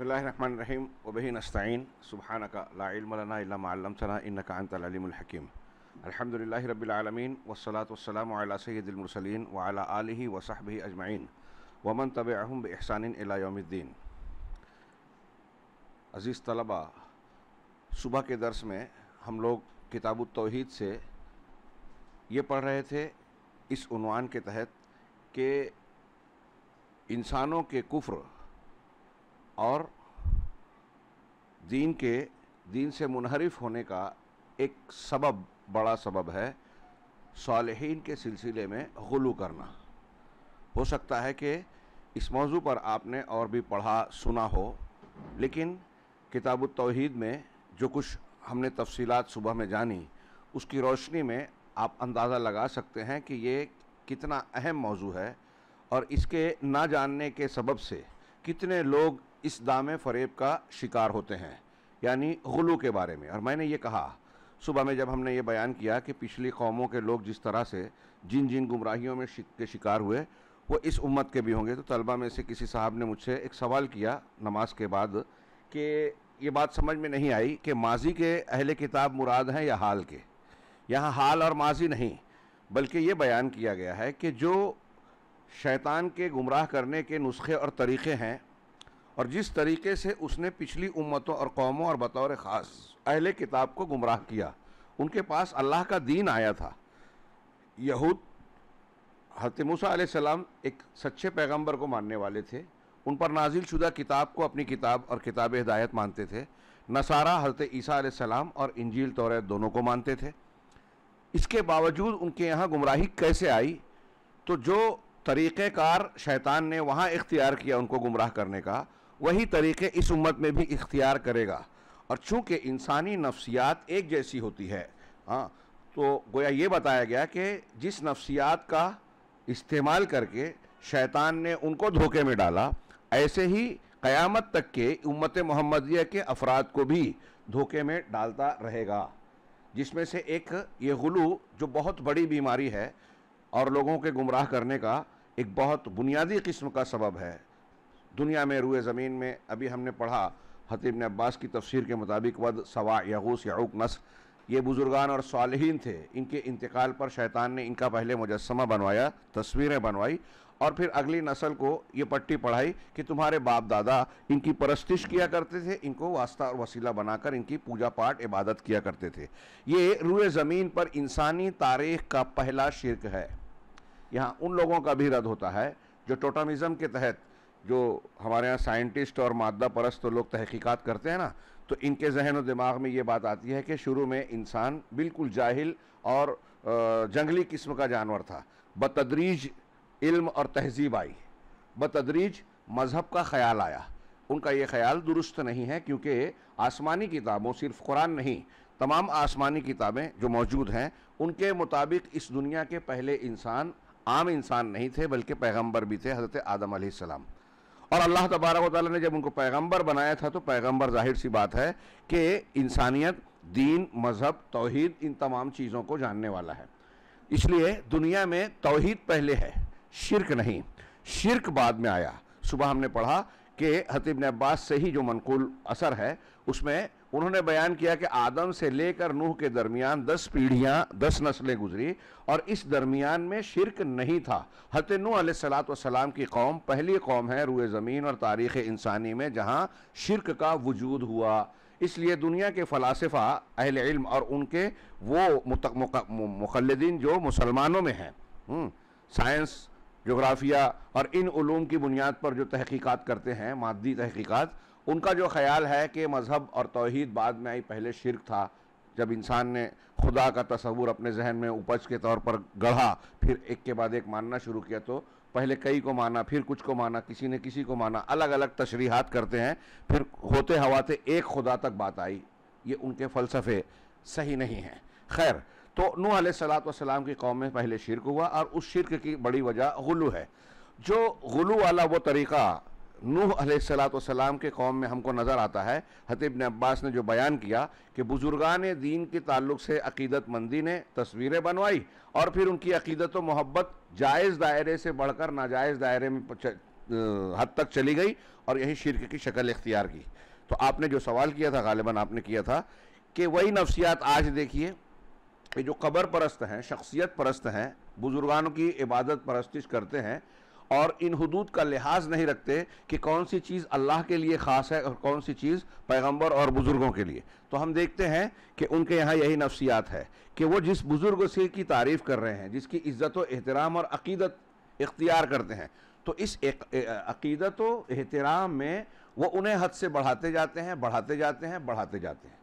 बसमीम वबी नस्तीन सुबहाना का लालमलाना इनकातलमलहकीम अलहमदिल्ला रबीआलमीन वसलात वसलाम सैदिलमरसलिन वाला आलि वसाहब अजमाइन वमन तब अहम बहसानिन योमद्दीन अज़ीज़ तलबा सुबह के दरस में हम लोग किताब तोहद से ये पढ़ रहे थे इसवान के तहत कि इंसानों के कुफ्र और दीन के दीन से मुनहरफ होने का एक सबब बड़ा सबब है सालहीन के सिलसिले में गलू करना हो सकता है कि इस मौजू पर आपने और भी पढ़ा सुना हो लेकिन किताब तोहद में जो कुछ हमने तफसीलात सुबह में जानी उसकी रोशनी में आप अंदाज़ा लगा सकते हैं कि ये कितना अहम मौजू है और इसके ना जानने के सबब से कितने लोग इस दाम फरेब का शिकार होते हैं यानी गलू के बारे में और मैंने ये कहा सुबह में जब हमने ये बयान किया कि पिछली कौमों के लोग जिस तरह से जिन जिन गुमराहियों में शिक के शिकार हुए वो इस उम्मत के भी होंगे तो तलबा में से किसी साहब ने मुझसे एक सवाल किया नमाज के बाद कि ये बात समझ में नहीं आई कि माजी के अहले किताब मुराद हैं या हाल के यहाँ हाल और माजी नहीं बल्कि ये बयान किया गया है कि जो शैतान के गुमराह करने के नुस्खे और तरीक़े हैं और जिस तरीके से उसने पिछली उम्मतों और कौमों और बतौर ख़ास अहल किताब को गुमराह किया उनके पास अल्लाह का दीन आया था यहूद हतमूसा मूसा सलाम एक सच्चे पैगंबर को मानने वाले थे उन पर नाजिल शुदा किताब को अपनी किताब और किताब हिदायत मानते थे नसारा हजरत ईसा सलाम और इंजील तौर दोनों को मानते थे इसके बावजूद उनके यहाँ गुमराही कैसे आई तो जो तरीक़ेकार शैतान ने वहाँ इख्तियार किया उनको गुमराह करने का वही तरीके इस उम्मत में भी इख्तियार करेगा और चूँकि इंसानी नफ्सियात एक जैसी होती है हाँ तो गोया ये बताया गया कि जिस नफ्सियात का इस्तेमाल करके शैतान ने उनको धोखे में डाला ऐसे ही क़यामत तक के उम्मत मोहम्मदिया के अफराद को भी धोखे में डालता रहेगा जिसमें से एक ये गुलू जो बहुत बड़ी बीमारी है और लोगों के गुमराह करने का एक बहुत बुनियादी किस्म का सबब है दुनिया में रूए ज़मीन में अभी हमने पढ़ा हतीब ने अब्बास की तफसीर के मुताबिक वद सवा यहूस याऊक नस ये बुज़ुर्गान और सालहीन थे इनके इंतकाल पर शैतान ने इनका पहले मुजस्मा बनवाया तस्वीरें बनवाई और फिर अगली नस्ल को ये पट्टी पढ़ाई कि तुम्हारे बाप दादा इनकी परस्तिश किया करते थे इनको वास्ता और वसीला बनाकर इनकी पूजा पाठ इबादत किया करते थे ये रुए ज़मीन पर इंसानी तारीख का पहला शिरक है यहाँ उन लोगों का भी रद्द होता है जो टोटमिज़म के तहत जो हमारे यहाँ साइंटिस्ट और मादा परस्त तो लोग तहकीकात करते हैं ना तो इनके जहन और दिमाग में ये बात आती है कि शुरू में इंसान बिल्कुल जाहिल और जंगली किस्म का जानवर था बतदरीज इल्म और तहजीब आई बतदरीज मज़हब का ख्याल आया उनका ये ख्याल दुरुस्त नहीं है क्योंकि आसमानी किताबों सिर्फ कुरान नहीं तमाम आसमानी किताबें जो मौजूद हैं उनके मुताबिक इस दुनिया के पहले इंसान आम इंसान नहीं थे बल्कि पैगंबर भी थे हज़रत आदम अलैहिस्सलाम। और अल्लाह तबारक वाली ने जब उनको पैगंबर बनाया था तो पैगंबर जाहिर सी बात है कि इंसानियत दीन मज़हब तोहद इन तमाम चीज़ों को जानने वाला है इसलिए दुनिया में तोहद पहले है शिरक नहीं शिरक बाद में आया सुबह हमने पढ़ा कि हतीब अब्बास से ही जो मनकूल असर है उसमें उन्होंने बयान किया कि आदम से लेकर नूह के दरमियान दस पीढ़ियां दस नस्लें गुजरी और इस दरमियान में शिरक नहीं था हत नू सलाम की कौम पहली कौम है रूए ज़मीन और तारीख़ इंसानी में जहां शिरक का वजूद हुआ इसलिए दुनिया के फ़लासफ़ा अहल इल्म और उनके वो मुखलदिन जो मुसलमानों में हैं हम्म, साइंस जोग्राफिया और इन ूम की बुनियाद पर जो तहकीक़ात करते हैं मादी तहकीक़ात उनका जो ख्याल है कि मज़हब और तोहद बाद में आई पहले शिरक था जब इंसान ने खुदा का तस्वूर अपने जहन में उपज के तौर पर गढ़ा फिर एक के बाद एक मानना शुरू किया तो पहले कई को माना फिर कुछ को माना किसी ने किसी को माना अलग अलग तशरीहत करते हैं फिर होते हवाते एक खुदा तक बात आई ये उनके फ़लसफ़े सही नहीं हैं खैर तो नू वाम की कौम में पहले शिरक हुआ और उस शिरक की बड़ी वजह गुलू है जो गुलू वाला वो तरीक़ा नूह सलाम के कौम में हमको नज़र आता है हतीब अब्बास ने जो बयान किया कि बुज़ुर्गान दीन के ताल्लुक से अकीदतमंदी ने तस्वीरें बनवाई और फिर उनकी अकीदत व मोहब्बत जायज़ दायरे से बढ़कर नाजायज़ दायरे में हद तक चली गई और यही शिरक की शक्ल इख्तियार की तो आपने जो सवाल किया था गालिबा आपने किया था कि वही नफसियात आज देखिए जो कबर परस्त हैं शख्सियत परस्त हैं बुज़ुर्गानों की इबादत परस्तिश करते हैं और इन हदूद का लिहाज नहीं रखते कि कौन सी चीज़ अल्लाह के लिए ख़ास है और कौन सी चीज़ पैगंबर और बुज़ुर्गों के लिए तो हम देखते हैं कि उनके यहाँ यही नफसियात है कि वो जिस बुज़ुर्ग से की तारीफ़ कर रहे हैं जिसकी इज़्ज़त व एहतराम और अकीदत इख्तियार करते हैं तो इस अकीदत व एहतराम में वो उन्हें हद से बढ़ाते जाते हैं बढ़ाते जाते हैं बढ़ाते जाते हैं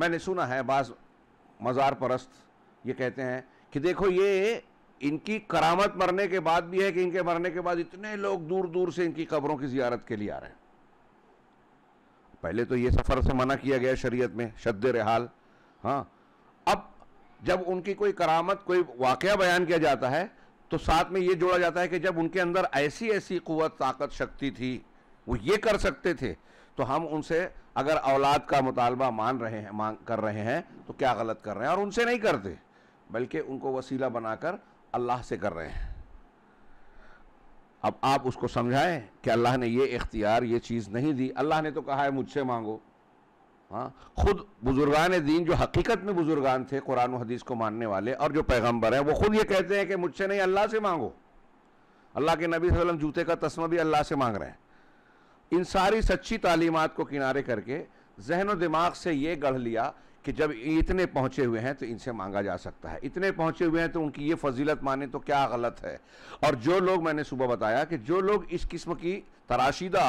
मैंने सुना है बाज़ मज़ार परस्त ये कहते हैं कि देखो ये इनकी करामत मरने के बाद भी है कि इनके मरने के बाद इतने लोग दूर दूर से इनकी कब्रों की जियारत के लिए आ रहे हैं पहले तो ये सफ़र से मना किया गया शरीयत में शद रिहाल हाँ अब जब उनकी कोई करामत कोई वाक़ बयान किया जाता है तो साथ में ये जोड़ा जाता है कि जब उनके अंदर ऐसी ऐसी क़वत ताकत शक्ति थी वो ये कर सकते थे तो हम उनसे अगर औलाद का मुतालबा मान रहे हैं मांग कर रहे हैं तो क्या गलत कर रहे हैं और उनसे नहीं करते बल्कि उनको वसीला बनाकर अल्लाह से कर रहे हैं अब आप उसको समझाएं कि अल्लाह ने ये इख्तियार ये चीज़ नहीं दी अल्लाह ने तो कहा है मुझसे मांगो हाँ खुद बुजुर्गान दीन जो हकीकत में बुजुर्गान थे कुरान हदीस को मानने वाले और जो पैगंबर हैं वो खुद ये कहते हैं कि मुझसे नहीं अल्लाह से मांगो अल्लाह के नबी वसल्लम जूते का तस्मा भी अल्लाह से मांग रहे हैं इन सारी सच्ची तालीमत को किनारे करके जहन व दिमाग से ये गढ़ लिया कि जब इतने पहुंचे हुए हैं तो इनसे मांगा जा सकता है इतने पहुंचे हुए हैं तो उनकी ये फजीलत माने तो क्या गलत है और जो लोग मैंने सुबह बताया कि जो लोग इस किस्म की तराशीदा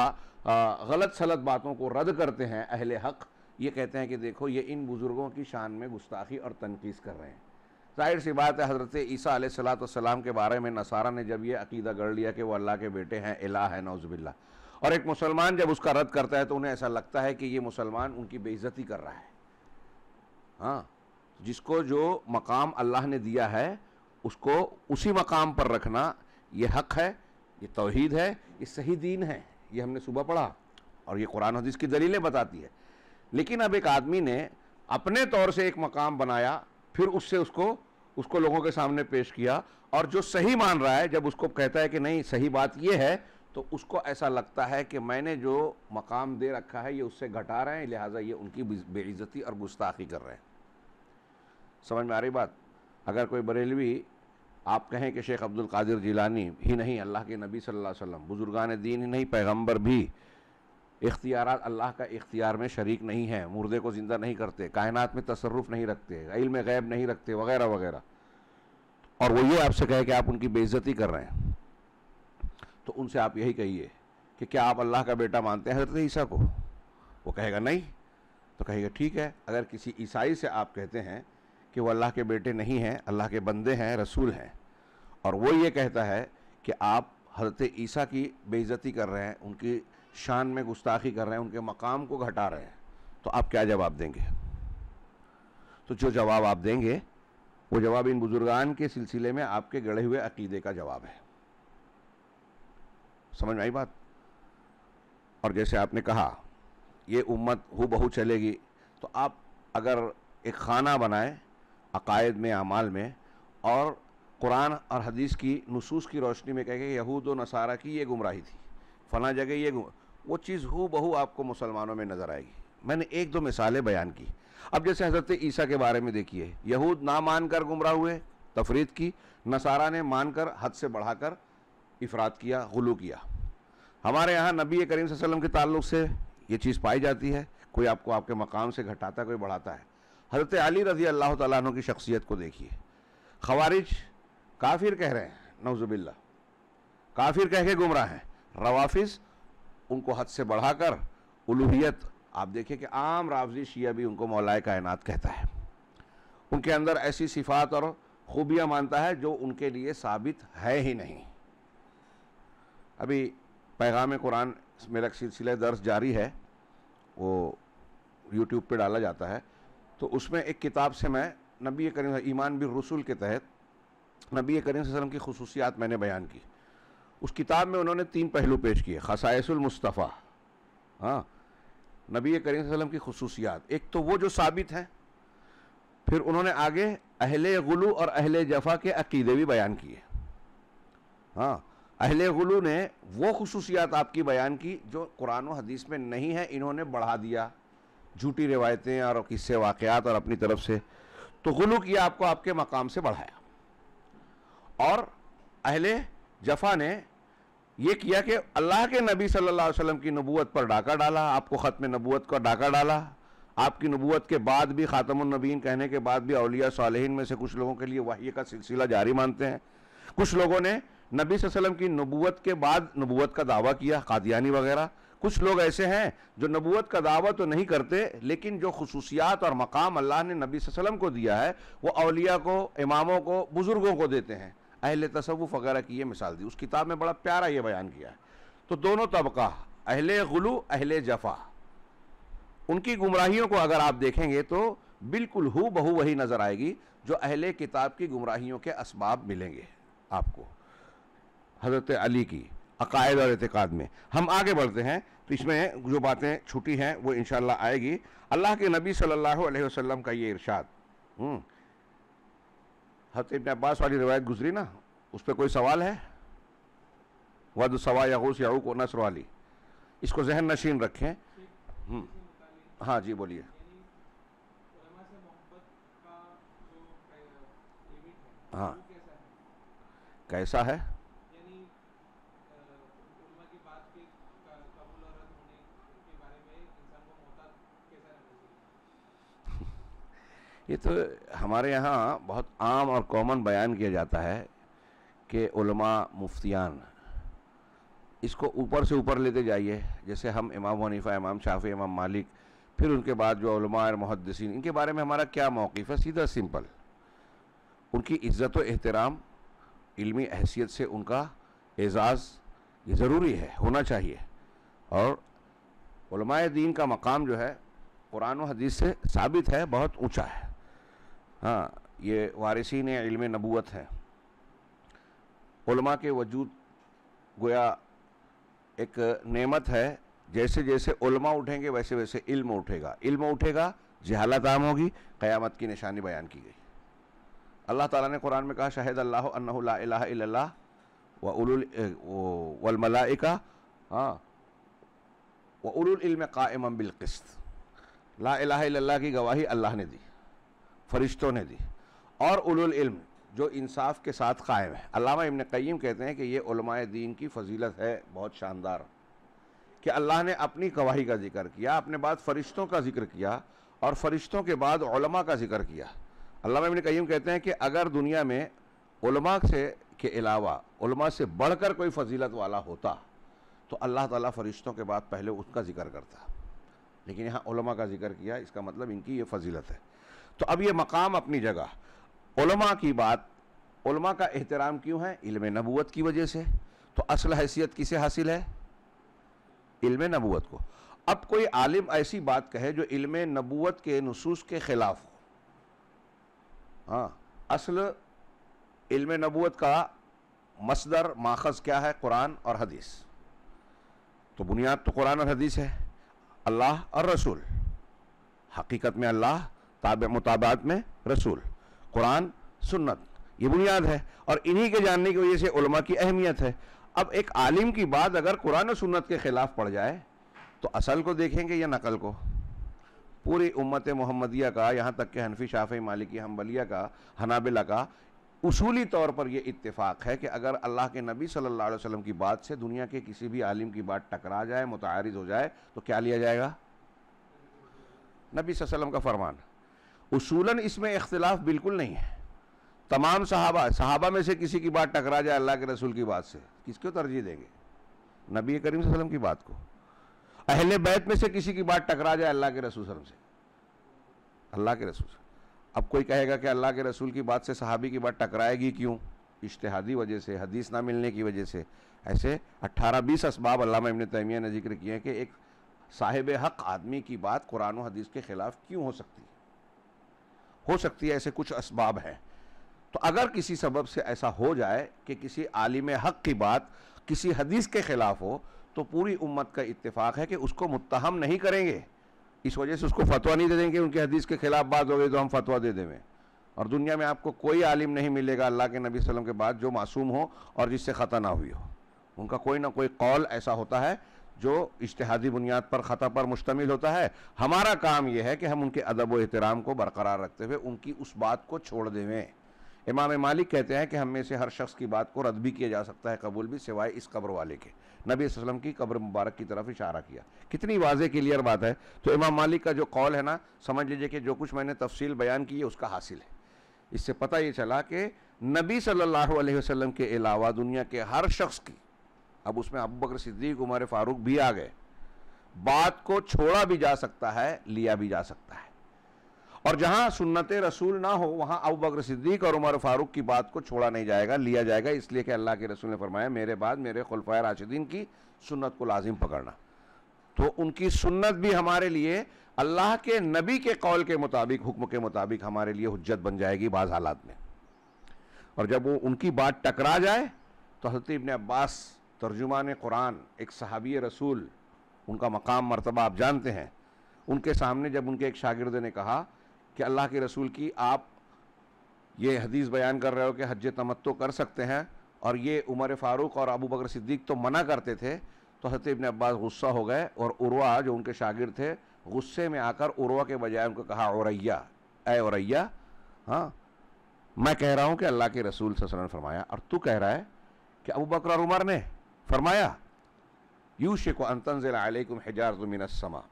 गलत सलत बातों को रद्द करते हैं अहले हक ये कहते हैं कि देखो ये इन बुज़ुर्गों की शान में गुस्ताखी और तनकीस कर रहे हैं जाहिर सी बात है हज़रत ईसा सलाम के बारे में नसारा ने जब ये अकीदा गढ़ लिया कि वो अल्लाह के बेटे हैं अला है नौजबिल्ला और एक मुसलमान जब उसका रद्द करता है तो उन्हें ऐसा लगता है कि ये मुसलमान उनकी बेइज्जती कर रहा है हाँ जिसको जो मकाम अल्लाह ने दिया है उसको उसी मकाम पर रखना ये हक है ये तोहद है ये सही दीन है ये हमने सुबह पढ़ा और ये कुरान हदीस की दलीलें बताती है लेकिन अब एक आदमी ने अपने तौर से एक मकाम बनाया फिर उससे उसको उसको लोगों के सामने पेश किया और जो सही मान रहा है जब उसको कहता है कि नहीं सही बात यह है तो उसको ऐसा लगता है कि मैंने जो मकाम दे रखा है ये उससे घटा रहे हैं लिहाजा ये उनकी बेइज्जती और गुस्ताखी कर रहे हैं समझ में आ रही बात अगर कोई बरेलवी आप कहें कि शेख अब्दुल कादिर जिलानी ही नहीं अल्लाह के नबी सल्लल्लाहु अलैहि वसल्लम बुजुर्गान दीन ही नहीं पैगंबर भी इख्तियार अल्लाह का इख्तियार में शरीक नहीं है मुर्दे को ज़िंदा नहीं करते कायनात में तसरफ़ नहीं रखते इल्म गैब नहीं रखते वगैरह वगैरह और वो ये आपसे कहे कि आप उनकी बेइज्जती कर रहे हैं तो उनसे आप यही कहिए कि क्या आप अल्लाह का बेटा मानते हैं हजरत ईसा को वो कहेगा नहीं तो कहेगा ठीक है अगर किसी ईसाई से आप कहते हैं कि वो अल्लाह के बेटे नहीं हैं अल्लाह के बंदे हैं रसूल हैं और वो ये कहता है कि आप हजरत ईसा की बेइज्जती कर रहे हैं उनकी शान में गुस्ताखी कर रहे हैं उनके मकाम को घटा रहे हैं तो आप क्या जवाब देंगे तो जो जवाब आप देंगे वो जवाब इन बुजुर्गान के सिलसिले में आपके गढ़े हुए अकीदे का जवाब है समझ में आई बात और जैसे आपने कहा ये उम्मत हु बहू चलेगी तो आप अगर एक खाना बनाएं अकायद में अमाल में और कुरान और हदीस की नसूस की रोशनी में कह के यहूद व नसारा की ये गुमराही थी फ़ला जगह ये वो चीज़ हु बहू आपको मुसलमानों में नज़र आएगी मैंने एक दो मिसालें बयान की अब जैसे हज़रत ईसा के बारे में देखिए यहूद ना मान कर गुमराह हुए तफरीद की नसारा ने मानकर हद से बढ़ाकर इफरात किया गलू किया हमारे यहाँ नबी करीम वसल्लम के ताल्लुक से ये चीज़ पाई जाती है कोई आपको आपके मकाम से घटाता कोई बढ़ाता है हज़रत अली रज़ी अल्लाह तु की शख्सियत को देखिए खवारिज काफिर कह रहे हैं नवजुबिल्ला काफिर कह के गुमराह हैं रवाफिज उनको हद से बढ़ाकर उलूहियत आप देखिए कि आम रावजी शिया भी उनको मौलाए कायनात कहता है उनके अंदर ऐसी सिफात और खूबियाँ मानता है जो उनके लिए साबित है ही नहीं अभी पैगाम कुरान मेरा सिलसिला दर्ज जारी है वो यूट्यूब पे डाला जाता है तो उसमें एक किताब से मैं नबी करीम ईमान बिर रसूल के तहत नबी करीम वसम की खसूसियात मैंने बयान की उस किताब में उन्होंने तीन पहलू पेश किए खसाइसमस्तफ़ा हाँ नबी करीम वसलम की खसूसियात एक तो वो जो साबित हैं फिर उन्होंने आगे अहले गुलू और अहले जफा के अकीदे भी बयान किए हाँ अहले गलू ने वो खसूसियात आपकी बयान की जो कुरान हदीस में नहीं है इन्होंने बढ़ा दिया झूठी रिवायतें और किस्से वाक़ात और अपनी तरफ से तो गुलू किया आपको आपके मकाम से बढ़ाया और अहले जफा ने यह किया कि अल्लाह के नबी सल्लल्लाहु अलैहि वसल्लम की नबूत पर डाका डाला आपको ख़त्म नबूत का डाका डाला आपकी नबूत के बाद भी ख़ातमनबीन कहने के बाद भी अलिया सालहीन में से कुछ लोगों के लिए वाहिए का सिलसिला जारी मानते हैं कुछ लोगों ने नबी वसल्लम की नबूत के बाद नबूत का दावा किया कादियानी वगैरह कुछ लोग ऐसे हैं जो नबूत का दावा तो नहीं करते लेकिन जो खसूसियात और मकाम अल्लाह ने नबी वसलम को दिया है वो अलिया को इमामों को बुज़ुर्गों को देते हैं अहल तसवुफ़ वगैरह की ये मिसाल दी उस किताब में बड़ा प्यारा ये बयान किया है तो दोनों तबका अहल गलू अहल जफा उनकी गुमराहियों को अगर आप देखेंगे तो बिल्कुल हु बहू वही नज़र आएगी जो अहल किताब की गुमराहियों के इसबाब मिलेंगे आपको हज़रत अली की अकायद और अतकाद में हम आगे बढ़ते हैं तो इसमें जो बातें छुटी हैं वो इन आएगी अल्लाह के नबी सल्लल्लाहु अलैहि वसल्लम का ये इरशाद हत हम्म। इबन अब्बास वाली रिवायत गुजरी ना उस पर कोई सवाल है वद सवा यागूस याऊक और नसर वाली इसको जहन नशीन रखें हम्म। हाँ जी बोलिए हाँ कैसा है ये तो हमारे यहाँ बहुत आम और कॉमन बयान किया जाता है कि उलमा मुफ्तियान इसको ऊपर से ऊपर लेते जाइए जैसे हम इमाम वनीफा इमाम शाफी इमाम मालिक फिर उनके बाद जो उलमा और मुहदसिन इनके बारे में हमारा क्या मौक़ है सीधा सिंपल उनकी इज़्ज़त व एहतराम इल्मी हैसियत से उनका एजाज़ ये ज़रूरी है होना चाहिए और दीन का मकाम जो है कुरान हदीस से साबित है बहुत ऊँचा है हाँ ये वारिसिन इल्म नबूत है उलमा के वजूद गोया एक नेमत है जैसे जैसे उलमा उठेंगे वैसे वैसे इल्म उठेगा इल्म उठेगा जहालत आम होगी क़यामत की निशानी बयान की गई अल्लाह ताला ने कुरान में कहा शाहिद अल्लाह अन्ला वलमलाइका हाँ वलम कामम बिलकस्त ला की गवाही अल्लाह ने दी फरिश्तों ने दी और उलुल इल्म जो इंसाफ के साथ कायम है अलामा इबन क़य्यम कहते हैं कि ये उलमाए दीन की फजीलत है बहुत शानदार कि अल्लाह ने अपनी गवाही का जिक्र किया अपने बाद फ़रिश्तों का जिक्र किया और फ़रिश्तों के बाद उलमा का जिक्र किया अल्लाह इबन क़य्यम कहते हैं कि अगर दुनिया में उलमा से के अलावा उलमा से बढ़कर कोई फजीलत वाला होता तो अल्लाह ताला फ़रिश्तों के बाद पहले उसका जिक्र करता लेकिन यहाँ उलमा का जिक्र किया इसका मतलब इनकी ये फजीलत है तो अब ये मकाम अपनी जगह की बात उलमा का एहतराम क्यों है इल्म नबूत की वजह से तो असल हैसियत किसे हासिल है इल्म नबूत को अब कोई आलिम ऐसी बात कहे जो इल्म नबूत के नसूस के ख़िलाफ़ हो हाँ असल इल्म नबूत का मसदर माखज़ क्या है कुरान और हदीस तो बुनियाद तो कुरान और हदीस है अल्लाह और रसूल हकीकत में अल्लाह ताब मुताबात में रसूल कुरान सुन्नत ये बुनियाद है और इन्हीं के जानने की वजह से उलमा की अहमियत है अब एक आलिम की बात अगर कुरान सुन्नत के ख़िलाफ़ पड़ जाए तो असल को देखेंगे या नकल को पूरी उम्मत मोहम्मदिया का यहाँ तक के हनफी शाफ़ी मालिकी हम्बलिया का हनाबिला का उसूली तौर पर यह इतफ़ाक़ है कि अगर अल्लाह के नबी सल्लल्लाहु अलैहि वसल्लम की बात से दुनिया के किसी भी आलिम की बात टकरा जाए मुतारज़ हो जाए तो क्या लिया जाएगा नबी वसल्लम का फरमान उसूलन इसमें इख्तलाफ बिल्कुल नहीं है तमाम सहाबा सहाबा में से किसी की बात टकरा जाए अल्लाह के रसूल की बात से किसको तरजीह देंगे नबी करीम वसल्लम की बात को अहल बैत में से किसी की बात टकरा जाए अल्लाह के रसूल से अल्लाह के रसूल अब कोई कहेगा कि अल्लाह के रसूल की बात से सहाबी की बात टकराएगी क्यों इश्तहादी वजह से हदीस ना मिलने की वजह से ऐसे अट्ठारह बीस असबाब अल्लामा इबन तैमिया ने जिक्र किए हैं कि एक साहिब हक आदमी की बात कुरान हदीस के ख़िलाफ़ क्यों हो सकती है हो सकती है ऐसे कुछ इसबाब हैं तो अगर किसी सबब से ऐसा हो जाए कि किसी आलिम हक की बात किसी हदीस के ख़िलाफ़ हो तो पूरी उम्मत का इत्तेफाक है कि उसको मुत्तहम नहीं करेंगे इस वजह से उसको फतवा नहीं दे देंगे उनके हदीस के ख़िलाफ़ बात हो गई तो हम फतवा दे देंगे और दुनिया में आपको कोई आलिम नहीं मिलेगा अल्लाह के नबी वसम के बाद जो मासूम हो और जिससे ख़ता ना हुई हो उनका कोई ना कोई कौल ऐसा होता है जो इश्तहादी बुनियाद पर ख़ता पर मुश्तमिल होता है हमारा काम यह है कि हम उनके अदब व एहतराम को बरकरार रखते हुए उनकी उस बात को छोड़ देवें इमाम मालिक कहते हैं कि हम में से हर शख्स की बात को रद्द भी किया जा सकता है कबूल भी सिवाय इस कब्र वाले के नबी वसलम की कब्र मुबारक की तरफ इशारा किया कितनी वाजे क्लियर बात है तो इमाम मालिक का जो कॉल है ना समझ लीजिए कि जो कुछ मैंने तफसील बयान की है उसका हासिल है इससे पता ये चला कि नबी सल्लल्लाहु अलैहि वसल्लम के अलावा दुनिया के हर शख्स की अब उसमें अबू बकर सिद्दीक उमर फारूक भी आ गए बात को छोड़ा भी जा सकता है लिया भी जा सकता है और जहां सुन्नत रसूल ना हो वहां अबू बकर सिद्दीक और उमर फारूक की बात को छोड़ा नहीं जाएगा लिया जाएगा इसलिए कि अल्लाह के रसूल ने फरमाया मेरे बाद मेरे खुलफा राशिदीन की सुन्नत को लाजिम पकड़ना तो उनकी सुन्नत भी हमारे लिए अल्लाह के नबी के कौल के मुताबिक हुक्म के मुताबिक हमारे लिए हजत बन जाएगी बाज़ हालात में और जब वो उनकी बात टकरा जाए तो हजरत ने अब्बास तर्जुमान कुरान एक सहाबी रसूल उनका मकाम मरतबा आप जानते हैं उनके सामने जब उनके एक शागिर्द ने कहा कि अल्लाह के रसूल की आप ये हदीस बयान कर रहे हो कि हज तमत्तो कर सकते हैं और ये उमर फ़ारूक और अबू बकर सिद्दीक तो मना करते थे तो हजरत इबन अब्बास गुस्सा हो गए और उर्वा जो उनके शागिर थे गुस्से में आकर उर्वा के बजाय उनको कहा औरैया ए औरैया हाँ मैं कह रहा हूँ कि अल्लाह के रसूल सल फरमाया और तू कह रहा है कि अबू बकर और उमर ने फरमाया यूशे को अंतनज़िलकुम समा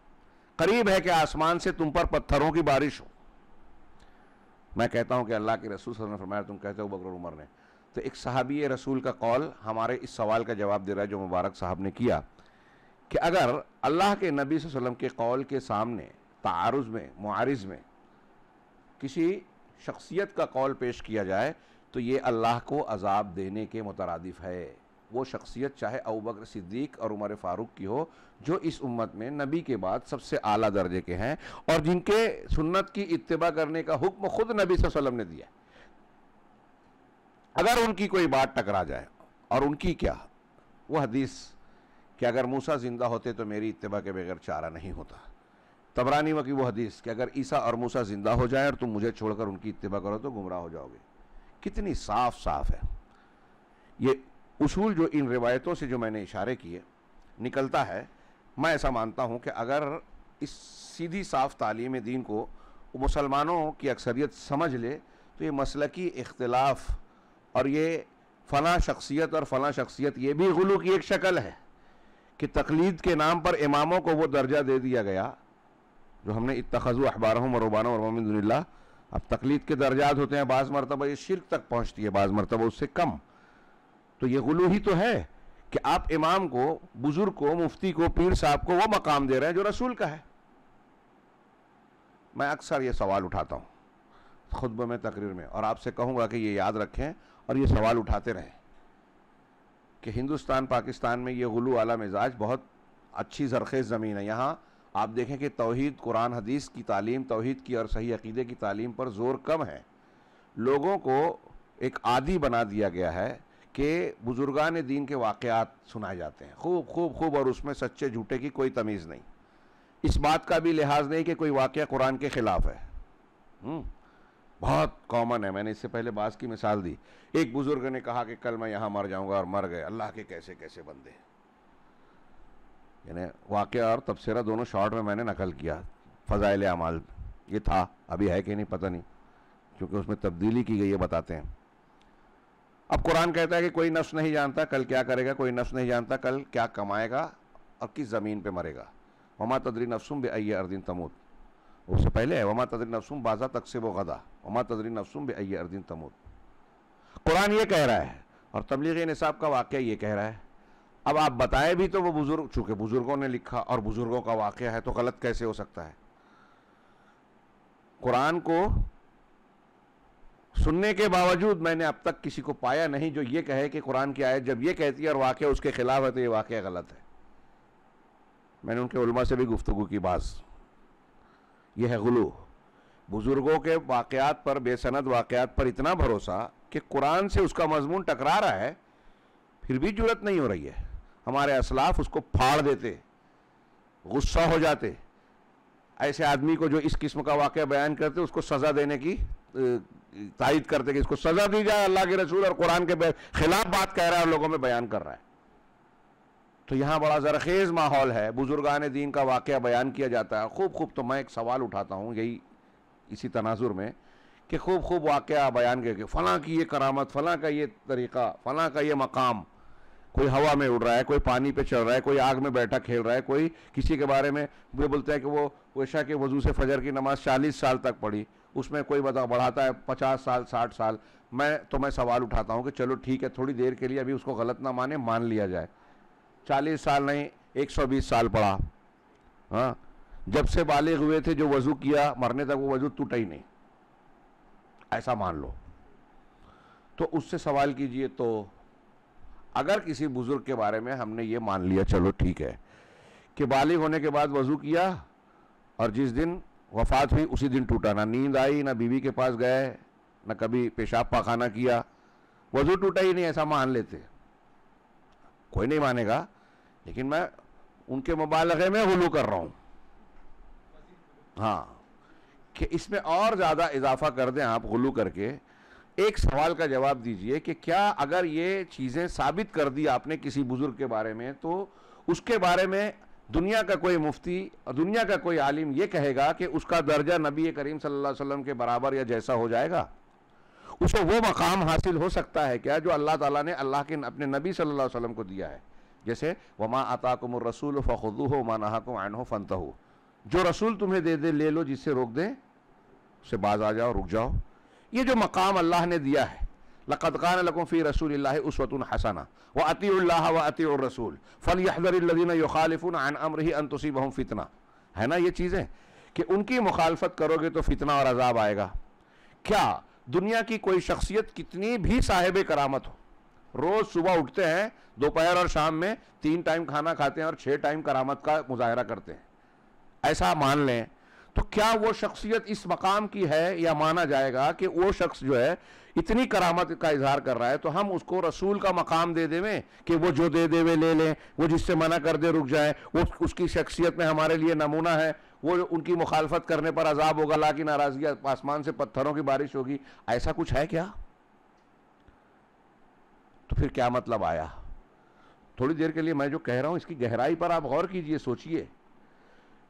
करीब है कि आसमान से तुम पर पत्थरों की बारिश हो मैं कहता हूं कि अल्लाह के रसूल ने फरमाया तुम कहते हो बकर उमर ने तो एक सहाबी रसूल का कौल हमारे इस सवाल का जवाब दे रहा है जो मुबारक साहब ने किया कि अगर अल्लाह के नबी वसल्लम के कौल के सामने तारज़ में मुआरज में किसी शख्सियत का कौल पेश किया जाए तो ये अल्लाह को अजाब देने के मुतरदफ़ है वो शख्सियत चाहे अबू बकर सिद्दीक और उमर फ़ारूक की हो जो इस उम्मत में नबी के बाद सबसे आला दर्जे के हैं और जिनके सुन्नत की इत्तबा करने का हुक्म खुद नबी सल्लम ने दिया अगर उनकी कोई बात टकरा जाए और उनकी क्या वो हदीस कि अगर मूसा ज़िंदा होते तो मेरी इत्तबा के बगैर चारा नहीं होता तबरानी वकी की वो हदीस कि अगर ईसा और मूसा ज़िंदा हो जाए और तुम मुझे छोड़कर उनकी इत्तबा करो तो गुमराह हो जाओगे कितनी साफ साफ है ये उसूल जो इन रिवायतों से जो मैंने इशारे किए निकलता है मैं ऐसा मानता हूँ कि अगर इस सीधी साफ तालीम दीन को मुसलमानों की अक्सरियत समझ ले तो ये मसलकी इख्तलाफ और ये फ़लाँ शख्सियत और फ़लाँ शख्सियत ये भी गुलू की एक शक्ल है कि तकलीद के नाम पर इमामों को वो दर्जा दे दिया गया जो हमने अखबारों अखबारहम और वरमदिल्ला अब तकलीद के दर्जात होते हैं बाज़ मरतबा ये शिरक तक पहुँचती है बाज़ मरतबा उससे कम तो ये गुलू ही तो है कि आप इमाम को बुजुर्ग को मुफ्ती को पीर साहब को वो मकाम दे रहे हैं जो रसूल का है मैं अक्सर ये सवाल उठाता हूँ खुतब में तकरीर में और आपसे कहूँगा कि ये याद रखें और ये सवाल उठाते रहें कि हिंदुस्तान पाकिस्तान में ये गुलू आला मिजाज बहुत अच्छी जरखेज़ ज़मीन है यहाँ आप देखें कि तोहद कुरान हदीस की तालीम तोहद की और सही अकीदे की तालीम पर ज़ोर कम है लोगों को एक आदि बना दिया गया है कि बुज़ुर्गान दीन के वाक़ात सुनाए जाते हैं खूब खूब खूब और उसमें सच्चे झूठे की कोई तमीज़ नहीं इस बात का भी लिहाज नहीं कि कोई वाक़ कुरान के ख़िलाफ़ है हम्म, बहुत कॉमन है मैंने इससे पहले बास की मिसाल दी एक बुज़ुर्ग ने कहा कि कल मैं यहाँ मर जाऊँगा और मर गए अल्लाह के कैसे कैसे बंदे यानी वाक़ और तबसरा दोनों शॉर्ट में मैंने नकल किया फ़जाइल अमाल ये था अभी है कि नहीं पता नहीं क्योंकि उसमें तब्दीली की गई है बताते हैं अब कुरान कहता है कि कोई नफ्स नहीं जानता कल क्या करेगा कोई नफ्स नहीं जानता कल क्या कमाएगा और किस ज़मीन पर मरेगा वमा तदरी नफसुम बे अय अरदीन तमूत उससे पहले है वमा तदरी नफसुम बाजा तक से वो गदा वमा तदरी नफसुम बे अय अरदीन तमूत कुरान ये कह रहा है और तबलीग नसाब का वाक़ ये कह रहा है अब आप बताए भी तो वो बुज़ुर्ग चूँकि बुज़ुर्गों ने लिखा और बुज़ुर्गों का वाक़ है तो गलत कैसे हो सकता है कुरान को सुनने के बावजूद मैंने अब तक किसी को पाया नहीं जो ये कहे कि कुरान की आयत जब ये कहती है और वाक्य उसके ख़िलाफ़ है तो ये वाक़ गलत है मैंने उनके उलमा से भी गुफ्तु की बात यह है गलू बुज़ुर्गों के वाकयात पर बेसनद वाक़ात पर इतना भरोसा कि कुरान से उसका मजमून टकरा रहा है फिर भी जरूरत नहीं हो रही है हमारे असलाफ उसको फाड़ देते गुस्सा हो जाते ऐसे आदमी को जो इस किस्म का वाक़ बयान करते उसको सज़ा देने की तायद करते कि इसको सजा दी जाए अल्लाह के रसूल और कुरान के खिलाफ बात कह रहा है और लोगों में बयान कर रहा है तो यहाँ बड़ा जरखेज़ माहौल है बुजुर्गान दीन का वाक़ बयान किया जाता है खूब खूब तो मैं एक सवाल उठाता हूँ यही इसी तनाजुर में कि खूब खूब वाक़ बयान करके फ़लाँ की ये करामत फ़लाँ का ये तरीक़ा फ़लाँ का ये मकाम कोई हवा में उड़ रहा है कोई पानी पे चल रहा है कोई आग में बैठा खेल रहा है कोई किसी के बारे में वे बोलते हैं कि वो वैशा के वजू से फजर की नमाज़ चालीस साल तक पढ़ी उसमें कोई बताओ बढ़ाता है पचास साल साठ साल मैं तो मैं सवाल उठाता हूँ कि चलो ठीक है थोड़ी देर के लिए अभी उसको गलत ना माने मान लिया जाए चालीस साल नहीं एक सौ बीस साल पड़ा हाँ जब से बालिग हुए थे जो वज़ू किया मरने तक वो वज़ू टूटा ही नहीं ऐसा मान लो तो उससे सवाल कीजिए तो अगर किसी बुज़ुर्ग के बारे में हमने ये मान लिया चलो ठीक है कि बालिग होने के बाद वज़ू किया और जिस दिन वफात हुई उसी दिन टूटा ना नींद आई ना बीवी के पास गए ना कभी पेशाब पाखाना किया वजू टूटा ही नहीं ऐसा मान लेते कोई नहीं मानेगा लेकिन मैं उनके मुबालगे में गुलू कर रहा हूँ हाँ कि इसमें और ज़्यादा इजाफा कर दें आप गुलू करके एक सवाल का जवाब दीजिए कि क्या अगर ये चीज़ें साबित कर दी आपने किसी बुज़ुर्ग के बारे में तो उसके बारे में दुनिया का कोई मुफ्ती और दुनिया का कोई आलिम ये कहेगा कि उसका दर्जा नबी करीम सल्लल्लाहु अलैहि वसल्लम के बराबर या जैसा हो जाएगा उसको वो मकाम हासिल हो सकता है क्या जो अल्लाह ताला ने अल्लाह के अपने नबी सल्लल्लाहु अलैहि वसल्लम को दिया है जैसे वमा अताकुम रसूल फ़ुदू हो मा नहाकुम आन हो फनत हो जो रसूल तुम्हें दे दे ले लो जिससे रोक दे उससे बाज आ जाओ रुक जाओ ये जो मकाम अल्लाह ने दिया है लक़दकान लकुफ़ी रसूल उसवतन हसना व अतील्ला व अतीरसूल फ़ल यहदरदीन यखालफन अन अमर ही अनतुसीब हम फितना है ना ये चीज़ें कि उनकी मुखालफत करोगे तो फितना और अजाब आएगा क्या दुनिया की कोई शख्सियत कितनी भी साहिब करामत हो रोज़ सुबह उठते हैं दोपहर और शाम में तीन टाइम खाना खाते हैं और छह टाइम करामत का मुजाहरा करते हैं ऐसा मान लें तो क्या वो शख्सियत इस मकाम की है या माना जाएगा कि वो शख्स जो है इतनी करामत का इजहार कर रहा है तो हम उसको रसूल का मकाम दे देवें कि वो जो दे देवे ले लें वो जिससे मना कर दे रुक जाए वो उसकी शख्सियत में हमारे लिए नमूना है वो उनकी मुखालफत करने पर अजाब होगा ला की नाराज़गी आसमान से पत्थरों की बारिश होगी ऐसा कुछ है क्या तो फिर क्या मतलब आया थोड़ी देर के लिए मैं जो कह रहा हूं इसकी गहराई पर आप गौर कीजिए सोचिए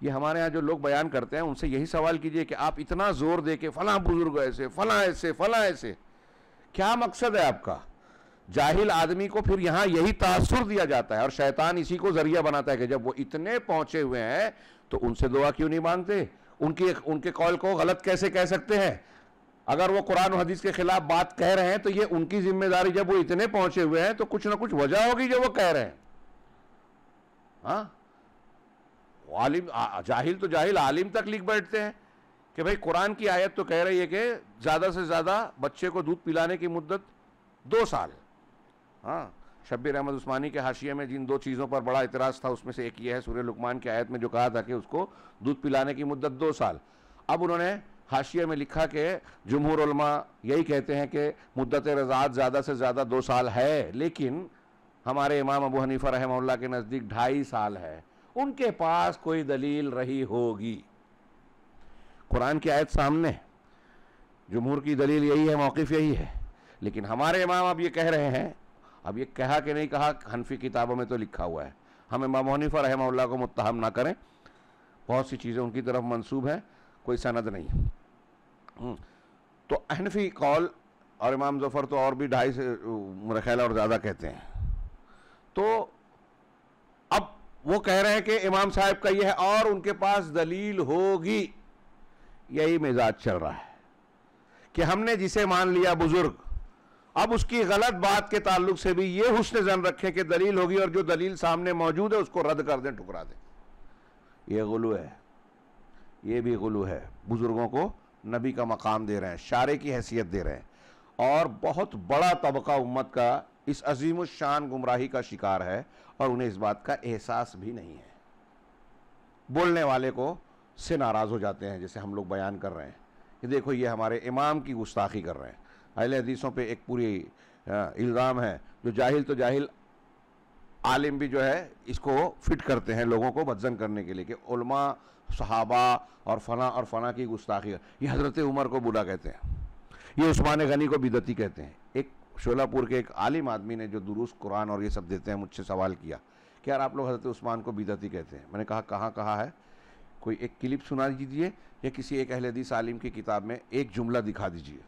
ये हमारे यहाँ जो लोग बयान करते हैं उनसे यही सवाल कीजिए कि आप इतना जोर दे के फला बुज़ुर्ग ऐसे फला ऐसे फला ऐसे क्या मकसद है आपका जाहिल आदमी को फिर यहां यही तासुर दिया जाता है और शैतान इसी को जरिया बनाता है कि जब वो इतने पहुंचे हुए हैं तो उनसे दुआ क्यों नहीं मांगते उनकी उनके कॉल को गलत कैसे कह सकते हैं अगर वो कुरान हदीस के खिलाफ बात कह रहे हैं तो ये उनकी जिम्मेदारी जब वो इतने पहुंचे हुए हैं तो कुछ ना कुछ वजह होगी जो वो कह रहे हैं हाँ? आ? आलिम जाहिल तो जाहिल आलिम तक लिख बैठते हैं कि भाई कुरान की आयत तो कह रही है कि ज़्यादा से ज़्यादा बच्चे को दूध पिलाने की मुद्दत दो साल हाँ शब्बीर अहमद उस्मानी के हाशिए में जिन दो चीज़ों पर बड़ा इतराज़ था उसमें से एक ये है सूर्य लुकमान की आयत में जो कहा था कि उसको दूध पिलाने की मुद्दत दो साल अब उन्होंने हाशिए में लिखा कि जमहूर यही कहते हैं कि मुद्दत रजात ज़्यादा से ज़्यादा दो साल है लेकिन हमारे इमाम अबू हनीफा रहमल्ला के नज़दीक ढाई साल है उनके पास कोई दलील रही होगी कुरान की आयत सामने है जमहूर की दलील यही है मौक़ यही है लेकिन हमारे इमाम अब ये कह रहे हैं अब ये कहा कि नहीं कहा हनफी किताबों में तो लिखा हुआ है हम इमाम हनीफ़ा रहमल्ला को मुतहम ना करें बहुत सी चीज़ें उनकी तरफ मंसूब हैं कोई सनद नहीं हम्म, तो हनफी कौल और इमाम जफ़र तो और भी ढाई से मेरा और ज़्यादा कहते हैं तो अब वो कह रहे हैं कि इमाम साहब का यह है और उनके पास दलील होगी यही मिजाज चल रहा है कि हमने जिसे मान लिया बुजुर्ग अब उसकी गलत बात के ताल्लुक से भी ये हुस्न जन रखें कि दलील होगी और जो दलील सामने मौजूद है उसको रद्द कर दें ठुकरा दें ये गुलू है ये भी गुलू है बुज़ुर्गों को नबी का मकाम दे रहे हैं शारे की हैसियत दे रहे हैं और बहुत बड़ा तबका उम्मत का इस अजीम शान गुमराही का शिकार है और उन्हें इस बात का एहसास भी नहीं है बोलने वाले को से नाराज़ हो जाते हैं जैसे हम लोग बयान कर रहे हैं कि देखो ये हमारे इमाम की गुस्ताखी कर रहे हैं अहिल हदीसों पे एक पूरी इल्ज़ाम है जो जाहिल तो जाहिल आलिम भी जो है इसको फिट करते हैं लोगों को बदजन करने के लिए कि उलमा सहाबा और फ़ना और फ़ना की गुस्ताखी ये हज़रत उमर को बुरा कहते हैं ये उस्मान गनी को बिदती कहते हैं एक शोलापुर के एक आलिम आदमी ने जो दुरुस्त कुरान और ये सब देते हैं मुझसे सवाल किया कि यार आप लोग हज़रत उस्मान को बिदती कहते हैं मैंने कहा कहाँ कहा है कोई एक क्लिप सुना दीजिए या किसी एक अहल हदीस आलिम की किताब में एक जुमला दिखा दीजिए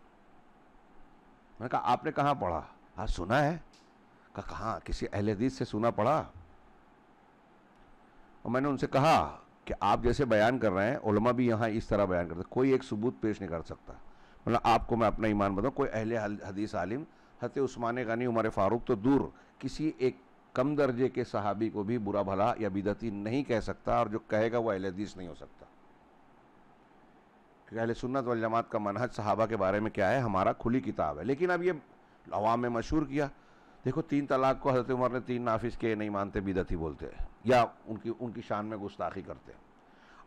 मैंने कहा आपने कहाँ पढ़ा हाँ सुना है कहा किसी अहल हदीस से सुना पढ़ा और मैंने उनसे कहा कि आप जैसे बयान कर रहे हैं उलमा भी यहाँ इस तरह बयान करते कोई एक सबूत पेश नहीं कर सकता मतलब आपको मैं अपना ईमान बताऊँ कोई अहल हदीस आलिम हत उस्मान गानी उमर फ़ारूक तो दूर किसी एक कम दर्जे के सहाबी को भी बुरा भला या बिदती नहीं कह सकता और जो कहेगा वह अहलदीस नहीं हो सकता अहल सुन्नत वाल जमात का मनहज सहाबा के बारे में क्या है हमारा खुली किताब है लेकिन अब ये अवाम में मशहूर किया देखो तीन तलाक को हजरत उमर ने तीन नाफिस के नहीं मानते बिदती बोलते हैं या उनकी उनकी शान में गुस्ताखी करते हैं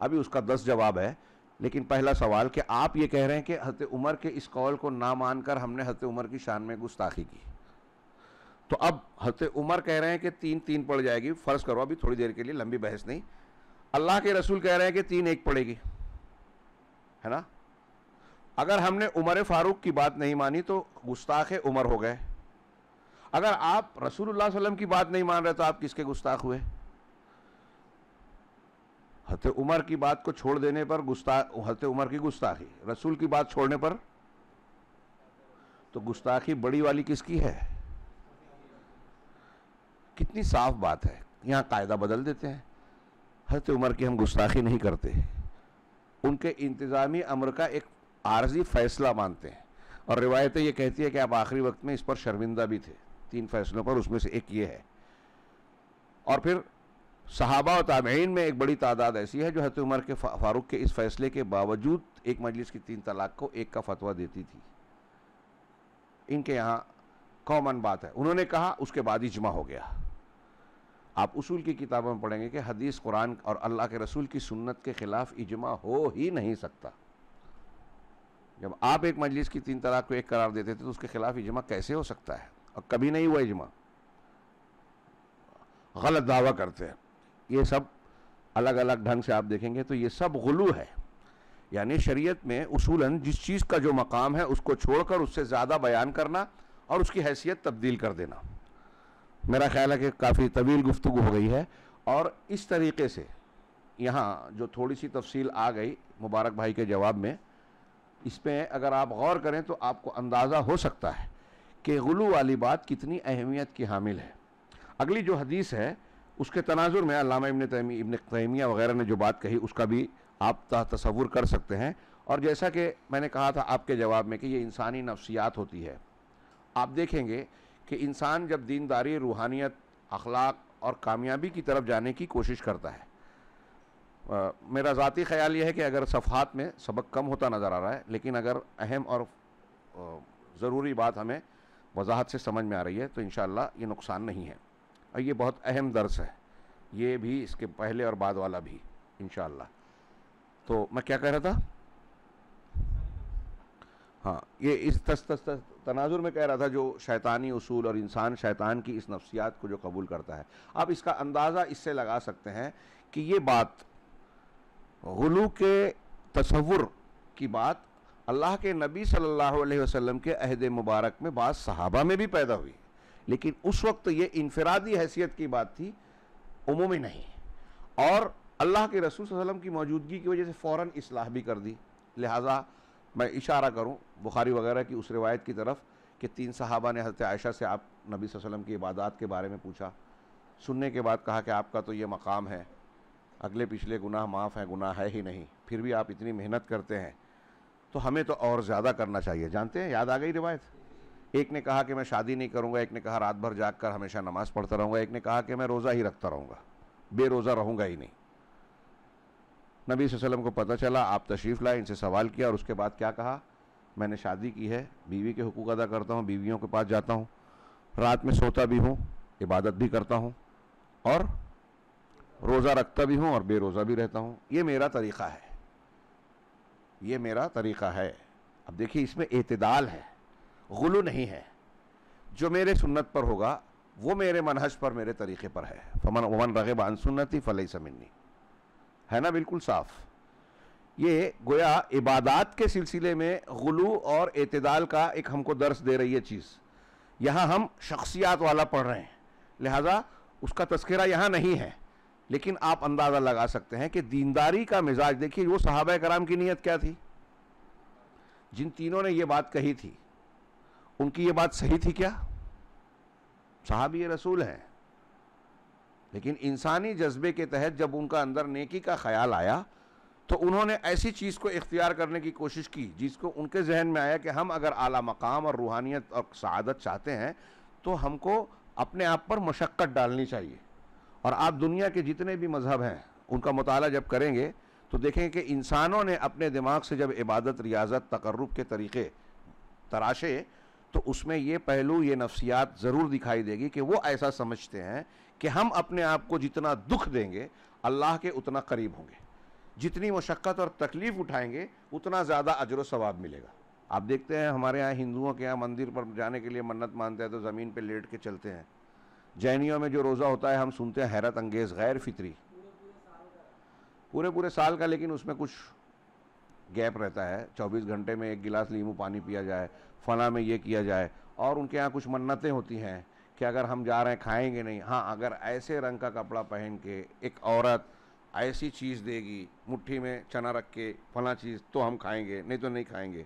अभी उसका दस जवाब है लेकिन पहला सवाल कि आप ये कह रहे हैं कि हजरत उमर के इस कौल को ना मानकर हमने हजरत उमर की शान में गुस्ताखी की तो अब हजरत उमर कह रहे हैं कि तीन तीन पड़ जाएगी फ़र्ज़ करो अभी थोड़ी देर के लिए लंबी बहस नहीं अल्लाह के रसूल कह रहे हैं कि तीन एक पड़ेगी है ना अगर हमने उमर फ़ारूक की बात नहीं मानी तो गुस्ताख उमर हो गए अगर आप रसूल वसलम की बात नहीं मान रहे तो आप किसके गुस्ताख हुए हजरत उमर की बात को छोड़ देने पर गुस्ताख हजरत उमर की गुस्ताखी रसूल की बात छोड़ने पर तो गुस्ताखी बड़ी वाली किसकी है कितनी साफ बात है यहाँ कायदा बदल देते हैं हजरत उमर की हम गुस्ताखी नहीं करते उनके इंतज़ामी अमर का एक आर्जी फ़ैसला मानते हैं और रिवायतें ये कहती है कि आप आखिरी वक्त में इस पर शर्मिंदा भी थे तीन फैसलों पर उसमें से एक ये है और फिर सहाबा और ताबेन में एक बड़ी तादाद ऐसी है जो हजरत उमर के फारूक के इस फैसले के बावजूद एक मजलिस की तीन तलाक को एक का फतवा देती थी इनके यहाँ कॉमन बात है उन्होंने कहा उसके बाद इजमा हो गया आप उसूल की किताबों में पढ़ेंगे कि हदीस कुरान और अल्लाह के रसूल की सुन्नत के ख़िलाफ़ इजमा हो ही नहीं सकता जब आप एक मजलिस की तीन तलाक को एक करार देते थे तो उसके ख़िलाफ़ इजमा कैसे हो सकता है और कभी नहीं हुआ इजमा गलत दावा करते हैं ये सब अलग अलग ढंग से आप देखेंगे तो ये सब गुलू है यानी शरीयत में उसूलन जिस चीज़ का जो मकाम है उसको छोड़कर उससे ज़्यादा बयान करना और उसकी हैसियत तब्दील कर देना मेरा ख्याल है कि काफ़ी तवील गुफ्तु हो गई है और इस तरीके से यहाँ जो थोड़ी सी तफसील आ गई मुबारक भाई के जवाब में इसमें अगर आप गौर करें तो आपको अंदाज़ा हो सकता है कि गुलू वाली बात कितनी अहमियत की हामिल है अगली जो हदीस है उसके तनाजुर में अलामा इबन तैमी इबन तैमिया वगैरह ने जो बात कही उसका भी आप तस्वुर कर सकते हैं और जैसा कि मैंने कहा था आपके जवाब में कि ये इंसानी नफसियात होती है आप देखेंगे कि इंसान जब दीनदारी रूहानियत अखलाक और कामयाबी की तरफ जाने की कोशिश करता है आ, मेरा ज़ाती ख्याल यह है कि अगर सफ़ात में सबक कम होता नज़र आ रहा है लेकिन अगर अहम और ज़रूरी बात हमें वजाहत से समझ में आ रही है तो इन ये नुकसान नहीं है और ये बहुत अहम दर्स है ये भी इसके पहले और बाद वाला भी इन तो मैं क्या कह रहा था हाँ ये इस तस तस तस तनाजुर में कह रहा था जो शैतानी असूल और इंसान शैतान की इस नफ्सियात को जो कबूल करता है आप इसका अंदाज़ा इससे लगा सकते हैं कि ये बात गलू के तस्वुर की बात अल्लाह के नबी सल्लल्लाहु अलैहि वसल्लम के अहद मुबारक में बात सहाबा में भी पैदा हुई लेकिन उस वक्त ये इनफरादी हैसियत की बात थी उमूमी नहीं और अल्लाह के रसूल वसल्लम की मौजूदगी की वजह से फ़ौर इसलाह भी कर दी लिहाजा मैं इशारा करूँ बुखारी वगैरह की उस रिवायत की तरफ कि तीन सहाबा ने हज़रत आयशा से आप नबी वसम की इबादत के बारे में पूछा सुनने के बाद कहा कि आपका तो ये मकाम है अगले पिछले गुनाह माफ़ हैं गुनाह है ही नहीं फिर भी आप इतनी मेहनत करते हैं तो हमें तो और ज़्यादा करना चाहिए जानते हैं याद आ गई रिवायत एक ने कहा कि मैं शादी नहीं करूँगा एक ने कहा रात भर जाग कर हमेशा नमाज़ पढ़ता रहूँगा एक ने कहा कि मैं रोज़ा ही रखता रहूँगा बेरोज़ा रहूँगा ही नहीं नबी वसल्लम को पता चला आप तशरीफ़ लाए इनसे सवाल किया और उसके बाद क्या कहा मैंने शादी की है बीवी के हकूक़ अदा करता हूँ बीवियों के पास जाता हूँ रात में सोता भी हूँ इबादत भी करता हूँ और रोज़ा रखता भी हूँ और बेरोज़ा भी रहता हूँ ये मेरा तरीक़ा है ये मेरा तरीक़ा है अब देखिए इसमें अतदाल है गुलू नहीं है जो मेरे सुन्नत पर होगा वो मेरे मनहज पर मेरे तरीक़े पर है फमन उमन रगे बान सुन्नती फ़लई समन्नी है ना बिल्कुल साफ ये गोया इबादत के सिलसिले में गुलू और अतदाल का एक हमको दर्स दे रही है चीज़ यहाँ हम शख्सियात वाला पढ़ रहे हैं लिहाजा उसका तस्करा यहाँ नहीं है लेकिन आप अंदाज़ा लगा सकते हैं कि दीनदारी का मिजाज देखिए वो साहब कराम की नीयत क्या थी जिन तीनों ने ये बात कही थी उनकी ये बात सही थी क्या साहब ये रसूल हैं लेकिन इंसानी जज्बे के तहत जब उनका अंदर नेकी का ख्याल आया तो उन्होंने ऐसी चीज़ को इख्तियार करने की कोशिश की जिसको उनके जहन में आया कि हम अगर आला मकाम और रूहानियत और सआदत चाहते हैं तो हमको अपने आप पर मशक्क़त डालनी चाहिए और आप दुनिया के जितने भी मज़हब हैं उनका मताल जब करेंगे तो देखें कि इंसानों ने अपने दिमाग से जब इबादत रियाजत तकर्रब के तरीक़े तराशे तो उसमें ये पहलू ये नफ्सियात ज़रूर दिखाई देगी कि वो ऐसा समझते हैं कि हम अपने आप को जितना दुख देंगे अल्लाह के उतना करीब होंगे जितनी मशक्क़त और तकलीफ़ उठाएंगे उतना ज़्यादा अजर सवाब मिलेगा आप देखते हैं हमारे यहाँ हिंदुओं के यहाँ मंदिर पर जाने के लिए मन्नत मानते हैं तो ज़मीन पर लेट के चलते हैं जैनियों में जो रोज़ा होता है हम सुनते हैं हैरत अंगेज़ गैर फितरी पूरे पूरे साल का लेकिन उसमें कुछ गैप रहता है 24 घंटे में एक गिलास नींबू पानी पिया जाए फना में ये किया जाए और उनके यहाँ कुछ मन्नतें होती हैं कि अगर हम जा रहे हैं खाएंगे नहीं हाँ अगर ऐसे रंग का कपड़ा पहन के एक औरत ऐसी चीज़ देगी मुट्ठी में चना रख के फला चीज़ तो हम खाएंगे नहीं तो नहीं खाएंगे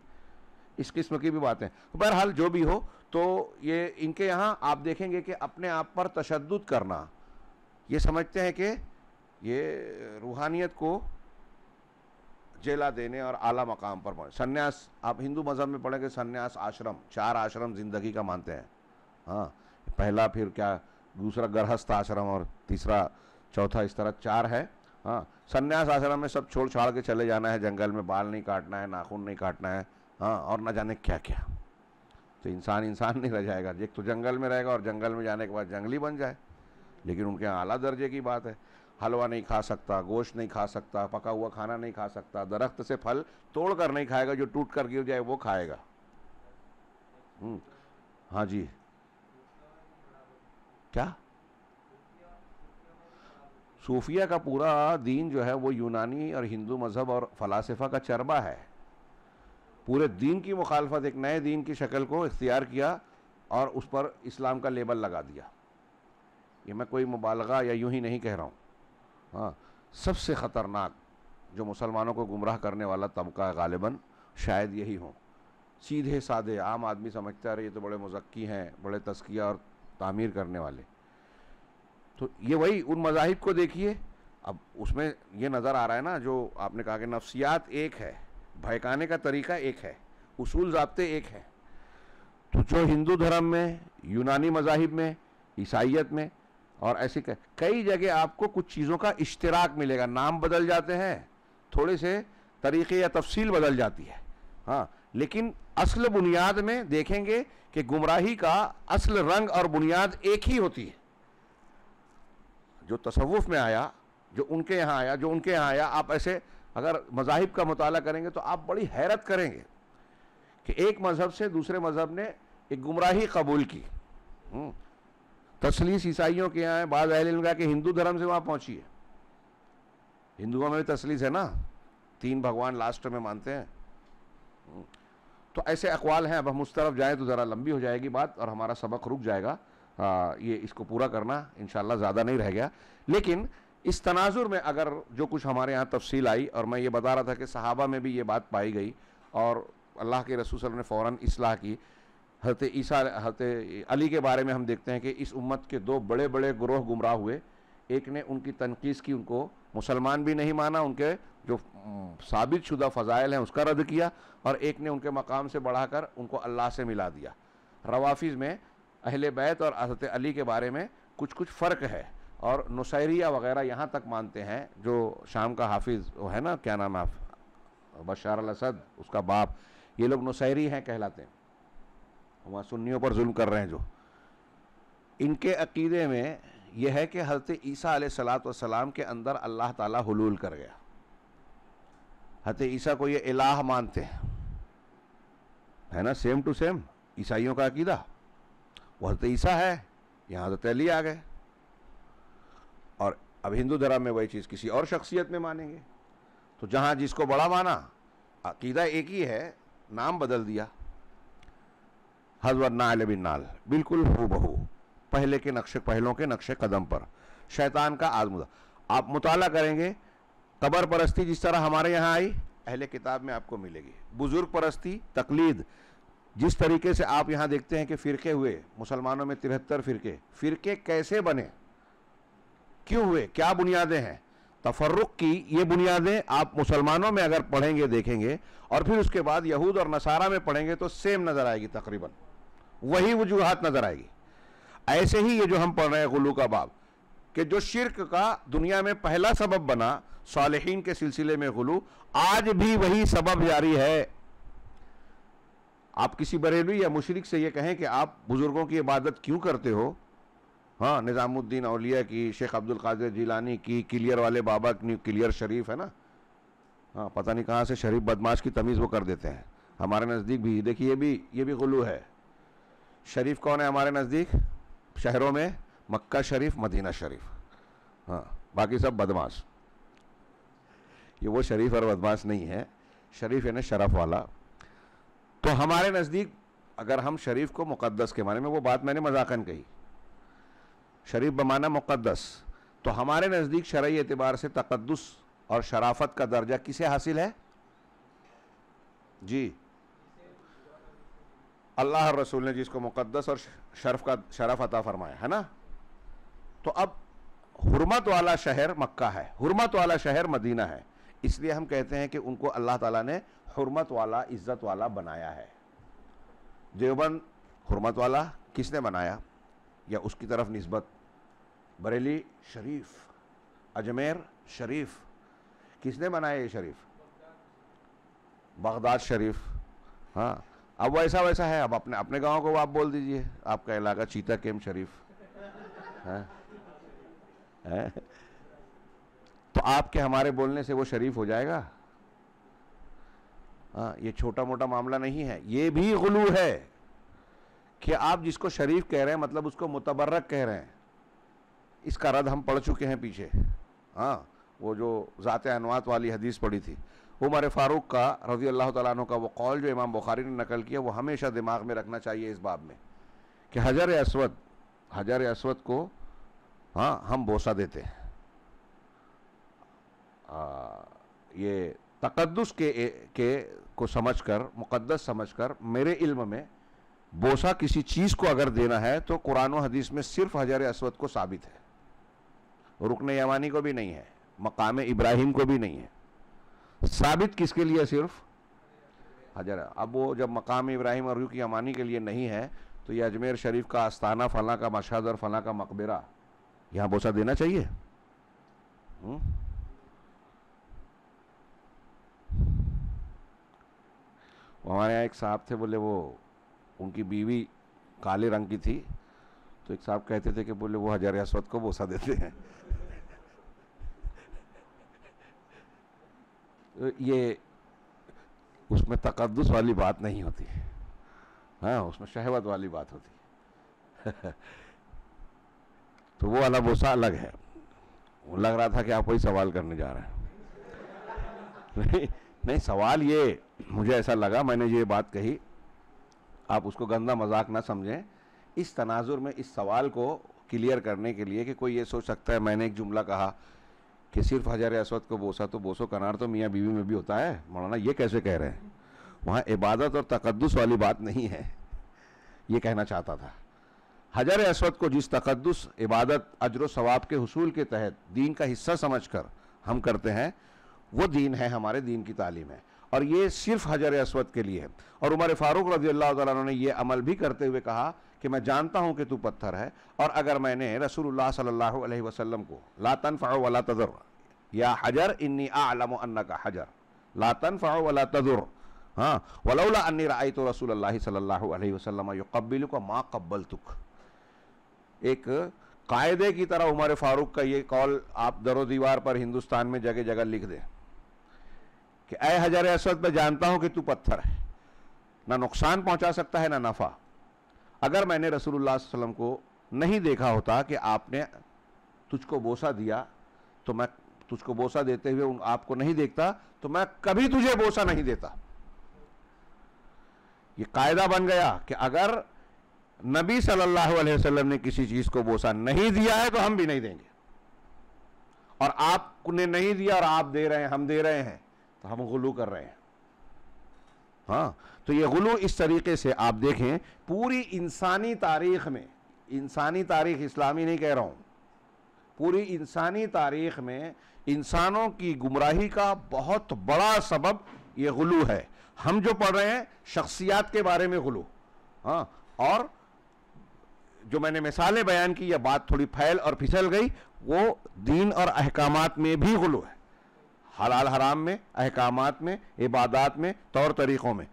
इस किस्म की भी बातें तो बहरहाल जो भी हो तो ये इनके यहाँ आप देखेंगे कि अपने आप पर तशद करना ये समझते हैं कि ये रूहानियत को जेला देने और आला मकाम पर पहुँच सन्यास आप हिंदू मज़हब में पढ़ेंगे सन्यास आश्रम चार आश्रम ज़िंदगी का मानते हैं हाँ पहला फिर क्या दूसरा गृहस्थ आश्रम और तीसरा चौथा इस तरह चार है हाँ संन्यास आश्रम में सब छोड़ छाड़ के चले जाना है जंगल में बाल नहीं काटना है नाखून नहीं काटना है हाँ और ना जाने क्या क्या तो इंसान इंसान नहीं रह जाएगा एक तो जंगल में रहेगा और जंगल में जाने के बाद जंगली बन जाए लेकिन उनके यहाँ आला दर्जे की बात है हलवा नहीं खा सकता गोश्त नहीं खा सकता पका हुआ खाना नहीं खा सकता दरख्त से फल तोड़ कर नहीं खाएगा जो टूट कर गिर जाए वो खाएगा हम्म, हाँ जी क्या सूफिया का पूरा दीन जो है वो यूनानी और हिंदू मज़हब और फ़लासफ़ा का चरबा है पूरे दीन की मुखालफत एक नए दीन की शक्ल को इख्तियार किया और उस पर इस्लाम का लेबल लगा दिया ये मैं कोई मुबालगा या यूं ही नहीं कह रहा हूँ हाँ सबसे ख़तरनाक जो मुसलमानों को गुमराह करने वाला तबका गालिबा शायद यही हो सीधे साधे आम आदमी समझता रहे ये तो बड़े मुजक्की हैं बड़े तस्किया और तामीर करने वाले तो ये वही उन मजाहिब को देखिए अब उसमें ये नज़र आ रहा है ना जो आपने कहा कि नफ्सियात एक है भयकाने का तरीका एक है उसूल जबते एक है तो जो हिंदू धर्म में यूनानी मजाहिब में ईसाइत में और ऐसे कई जगह आपको कुछ चीज़ों का इश्तराक मिलेगा नाम बदल जाते हैं थोड़े से तरीके या तफसील बदल जाती है हाँ लेकिन असल बुनियाद में देखेंगे कि गुमराही का असल रंग और बुनियाद एक ही होती है जो तसवुफ़ में आया जो उनके यहाँ आया जो उनके यहाँ आया आप ऐसे अगर मजाहिब का मताल करेंगे तो आप बड़ी हैरत करेंगे कि एक मज़हब से दूसरे मज़हब ने एक गुमराही कबूल की हम्म। तसलीस ईसाइयों के यहाँ है बाद कहा का कि हिंदू धर्म से वहाँ पहुँची है हिंदुओं में भी तसलीस है ना तीन भगवान लास्ट में मानते हैं हम्म। तो ऐसे अकवाल हैं अब हम उस तरफ जाएँ तो ज़रा लंबी हो जाएगी बात और हमारा सबक रुक जाएगा आ, ये इसको पूरा करना इन ज़्यादा नहीं रह गया लेकिन इस तनाजुर में अगर जो कुछ हमारे यहाँ तफसील आई और मैं ये बता रहा था कि सहाबा में भी ये बात पाई गई और अल्लाह के रसूल ने फ़ौर इसलाह की हरत ईसा हरत अली के बारे में हम देखते हैं कि इस उम्मत के दो बड़े बड़े ग्रोह गुमराह हुए एक ने उनकी तनकीस की उनको मुसलमान भी नहीं माना उनके जो साबित शुदा फ़ज़ाइल हैं उसका रद्द किया और एक ने उनके मकाम से बढ़ाकर उनको अल्लाह से मिला दिया रवाफिज़ में अहले बैत और हज़रत अली के बारे में कुछ कुछ फ़र्क है और नुसैरिया वगैरह यहाँ तक मानते हैं जो शाम का हाफिज़ वो है ना क्या नाम है बशार असद उसका बाप ये लोग नुसैरी हैं कहलाते हैं वहाँ सुन्नियों पर जुल्म कर रहे हैं जो इनके अकीदे में यह है कि हज़रत ईसा सलाम के अंदर अल्लाह ताला हलूल कर गया हज़रत ईसा को ये इलाह मानते हैं है ना सेम टू सेम ईसाइयों का अकीदा वो हज़रत ईसा है यहाँ हज़रत अली आ गए और अब हिंदू धर्म में वही चीज़ किसी और शख्सियत में मानेंगे तो जहाँ जिसको बड़ा माना अकीदा एक ही है नाम बदल दिया हजवर नाल बिन नाल बिल्कुल हु बहू पहले के नक्शे पहलों के नक्शे कदम पर शैतान का आजमुदा आप मुताला करेंगे कबर परस्ती जिस तरह हमारे यहाँ आई अहले किताब में आपको मिलेगी बुज़ुर्ग परस्ती तकलीद जिस तरीके से आप यहाँ देखते हैं कि फ़िरके हुए मुसलमानों में तिहत्तर फ़िरके फ़िरके कैसे बने क्यों हुए क्या बुनियादें हैं तफरुक की ये बुनियादें आप मुसलमानों में अगर पढ़ेंगे देखेंगे और फिर उसके बाद यहूद और नसारा में पढ़ेंगे तो सेम नज़र आएगी तकरीबन वही वजूहत नज़र आएगी ऐसे ही ये जो हम पढ़ रहे हैं गुलू का बाब कि जो शिरक का दुनिया में पहला सबब बना सालहीन के सिलसिले में गुलू आज भी वही सबब जारी है आप किसी बरेलवी या मुशरक से ये कहें कि आप बुज़ुर्गों की इबादत क्यों करते हो हाँ निज़ामुद्दीन अलिया की शेख अब्दुल कादिर जिलानी की क्लियर वाले बाबा की क्लियर शरीफ है ना हाँ पता नहीं कहाँ से शरीफ बदमाश की तमीज़ वो कर देते हैं हमारे नज़दीक भी देखिए ये भी ये भी गुलू है शरीफ कौन है हमारे नज़दीक शहरों में मक्का शरीफ मदीना शरीफ हाँ बाकी सब बदमाश ये वो शरीफ और बदमाश नहीं है शरीफ यानी शरफ वाला तो हमारे नज़दीक अगर हम शरीफ को मुक़दस के माने में वो बात मैंने मजाकन कही शरीफ बमाना मुक़दस तो हमारे नज़दीक शरय एतबार से तकदस और शराफत का दर्जा किसे हासिल है जी अल्लाह रसूल ने जिसको मुक़दस और शरफ का शरफ अता फरमाया है ना तो अब हरमत वाला शहर मक्का है हरमत वाला शहर मदीना है इसलिए हम कहते हैं कि उनको अल्लाह ताला ने हरमत वाला इज़्ज़त वाला बनाया है देवबंद हरमत वाला किसने बनाया या उसकी तरफ नस्बत बरेली शरीफ अजमेर शरीफ किसने बनाया ये शरीफ बगदाद शरीफ हाँ अब वैसा वैसा है अब अपने अपने गांव को आप बोल दीजिए आपका इलाका चीता केम शरीफ है, है? तो आपके हमारे बोलने से वो शरीफ हो जाएगा हाँ ये छोटा मोटा मामला नहीं है ये भी गलू है कि आप जिसको शरीफ कह रहे हैं मतलब उसको मुतबर्रक कह रहे हैं इसका रद हम पढ़ चुके हैं पीछे हाँ वो जो ज़ात अनवात वाली हदीस पढ़ी थी उमर फ़ारूक का रज़ी अल्लाह तु का वो कौल जो इमाम बुखारी ने नकल किया वो हमेशा दिमाग में रखना चाहिए इस बाब में कि हजर असवद हजर असवद को हाँ हम बोसा देते हैं ये तकदस के के को समझकर मुकद्दस समझकर मेरे इल्म में बोसा किसी चीज़ को अगर देना है तो कुरान हदीस में सिर्फ हजर असवद को साबित है रुकन यमानी को भी नहीं है मकाम इब्राहिम को भी नहीं है साबित किसके लिए सिर्फ हजर अब वो जब मकाम इब्राहिम और की अमानी के लिए नहीं है तो ये अजमेर शरीफ का आस्थाना फलां का मशहद और फला का मकबरा यहाँ बोसा देना चाहिए हुँ? हम्म? हमारे यहाँ एक साहब थे बोले वो उनकी बीवी काले रंग की थी तो एक साहब कहते थे कि बोले वो हजर असवद को बोसा देते हैं ये उसमें तकदस वाली बात नहीं होती है हाँ उसमें शहवत वाली बात होती है तो वो वाला बोसा अलग है वो लग रहा था कि आप वही सवाल करने जा रहे हैं नहीं नहीं सवाल ये मुझे ऐसा लगा मैंने ये बात कही आप उसको गंदा मजाक ना समझें इस तनाजुर में इस सवाल को क्लियर करने के लिए कि कोई ये सोच सकता है मैंने एक जुमला कहा कि सिर्फ हज़ार असवद को बोसा तो बोसो कनार तो मियाँ बीवी में भी होता है मौलाना ये कैसे कह रहे हैं वहाँ इबादत और तकदस वाली बात नहीं है ये कहना चाहता था हजर असवद को जिस तकदस इबादत अजर सवाब के हसूल के तहत दीन का हिस्सा समझ कर हम करते हैं वो दीन है हमारे दीन की तालीम है और ये सिर्फ हजर असवद के लिए है और उमर फ़ारूक रजी अल्लाह ने अमल भी करते हुए कहा कि मैं जानता हूँ कि तू पत्थर है और अगर मैंने रसूलुल्लाह सल्लल्लाहु अलैहि वसल्लम को ला फ़ाओ वला तजर या हजर इन्नी आलम अन्ना का हजर ला फ़ाओ वला तजर हाँ वलौला अन्नी राय तो रसूल सल्लल्लाहु अलैहि वसल्लम युकबिल को माँ कब्बल तुक एक कायदे की तरह उमर फारूक का ये कॉल आप दरो दीवार पर हिंदुस्तान में जगह जगह लिख दें कि अय हजर असद मैं जानता हूँ कि तू पत्थर है ना नुकसान पहुंचा सकता है ना नफ़ा अगर मैंने रसूलुल्लाह वसल्लम को नहीं देखा होता कि आपने तुझको बोसा दिया तो मैं तुझको बोसा देते हुए उन आपको नहीं देखता तो मैं कभी तुझे बोसा नहीं देता ये कायदा बन गया कि अगर नबी सल्लल्लाहु अलैहि वसल्लम ने किसी चीज़ को बोसा नहीं दिया है तो हम भी नहीं देंगे और आपने नहीं दिया और आप दे रहे हैं हम दे रहे हैं तो हम गुल्लू कर रहे हैं हाँ तो ये गुलू इस तरीके से आप देखें पूरी इंसानी तारीख में इंसानी तारीख इस्लामी नहीं कह रहा हूँ पूरी इंसानी तारीख में इंसानों की गुमराही का बहुत बड़ा सबब ये गुलू है हम जो पढ़ रहे हैं शख्सियात के बारे में गुलू हाँ और जो मैंने मिसालें बयान की यह बात थोड़ी फैल और फिसल गई वो दीन और अहकाम में भी गुलू है हलाल हराम में अहकाम में इबादात में तौर तरीक़ों में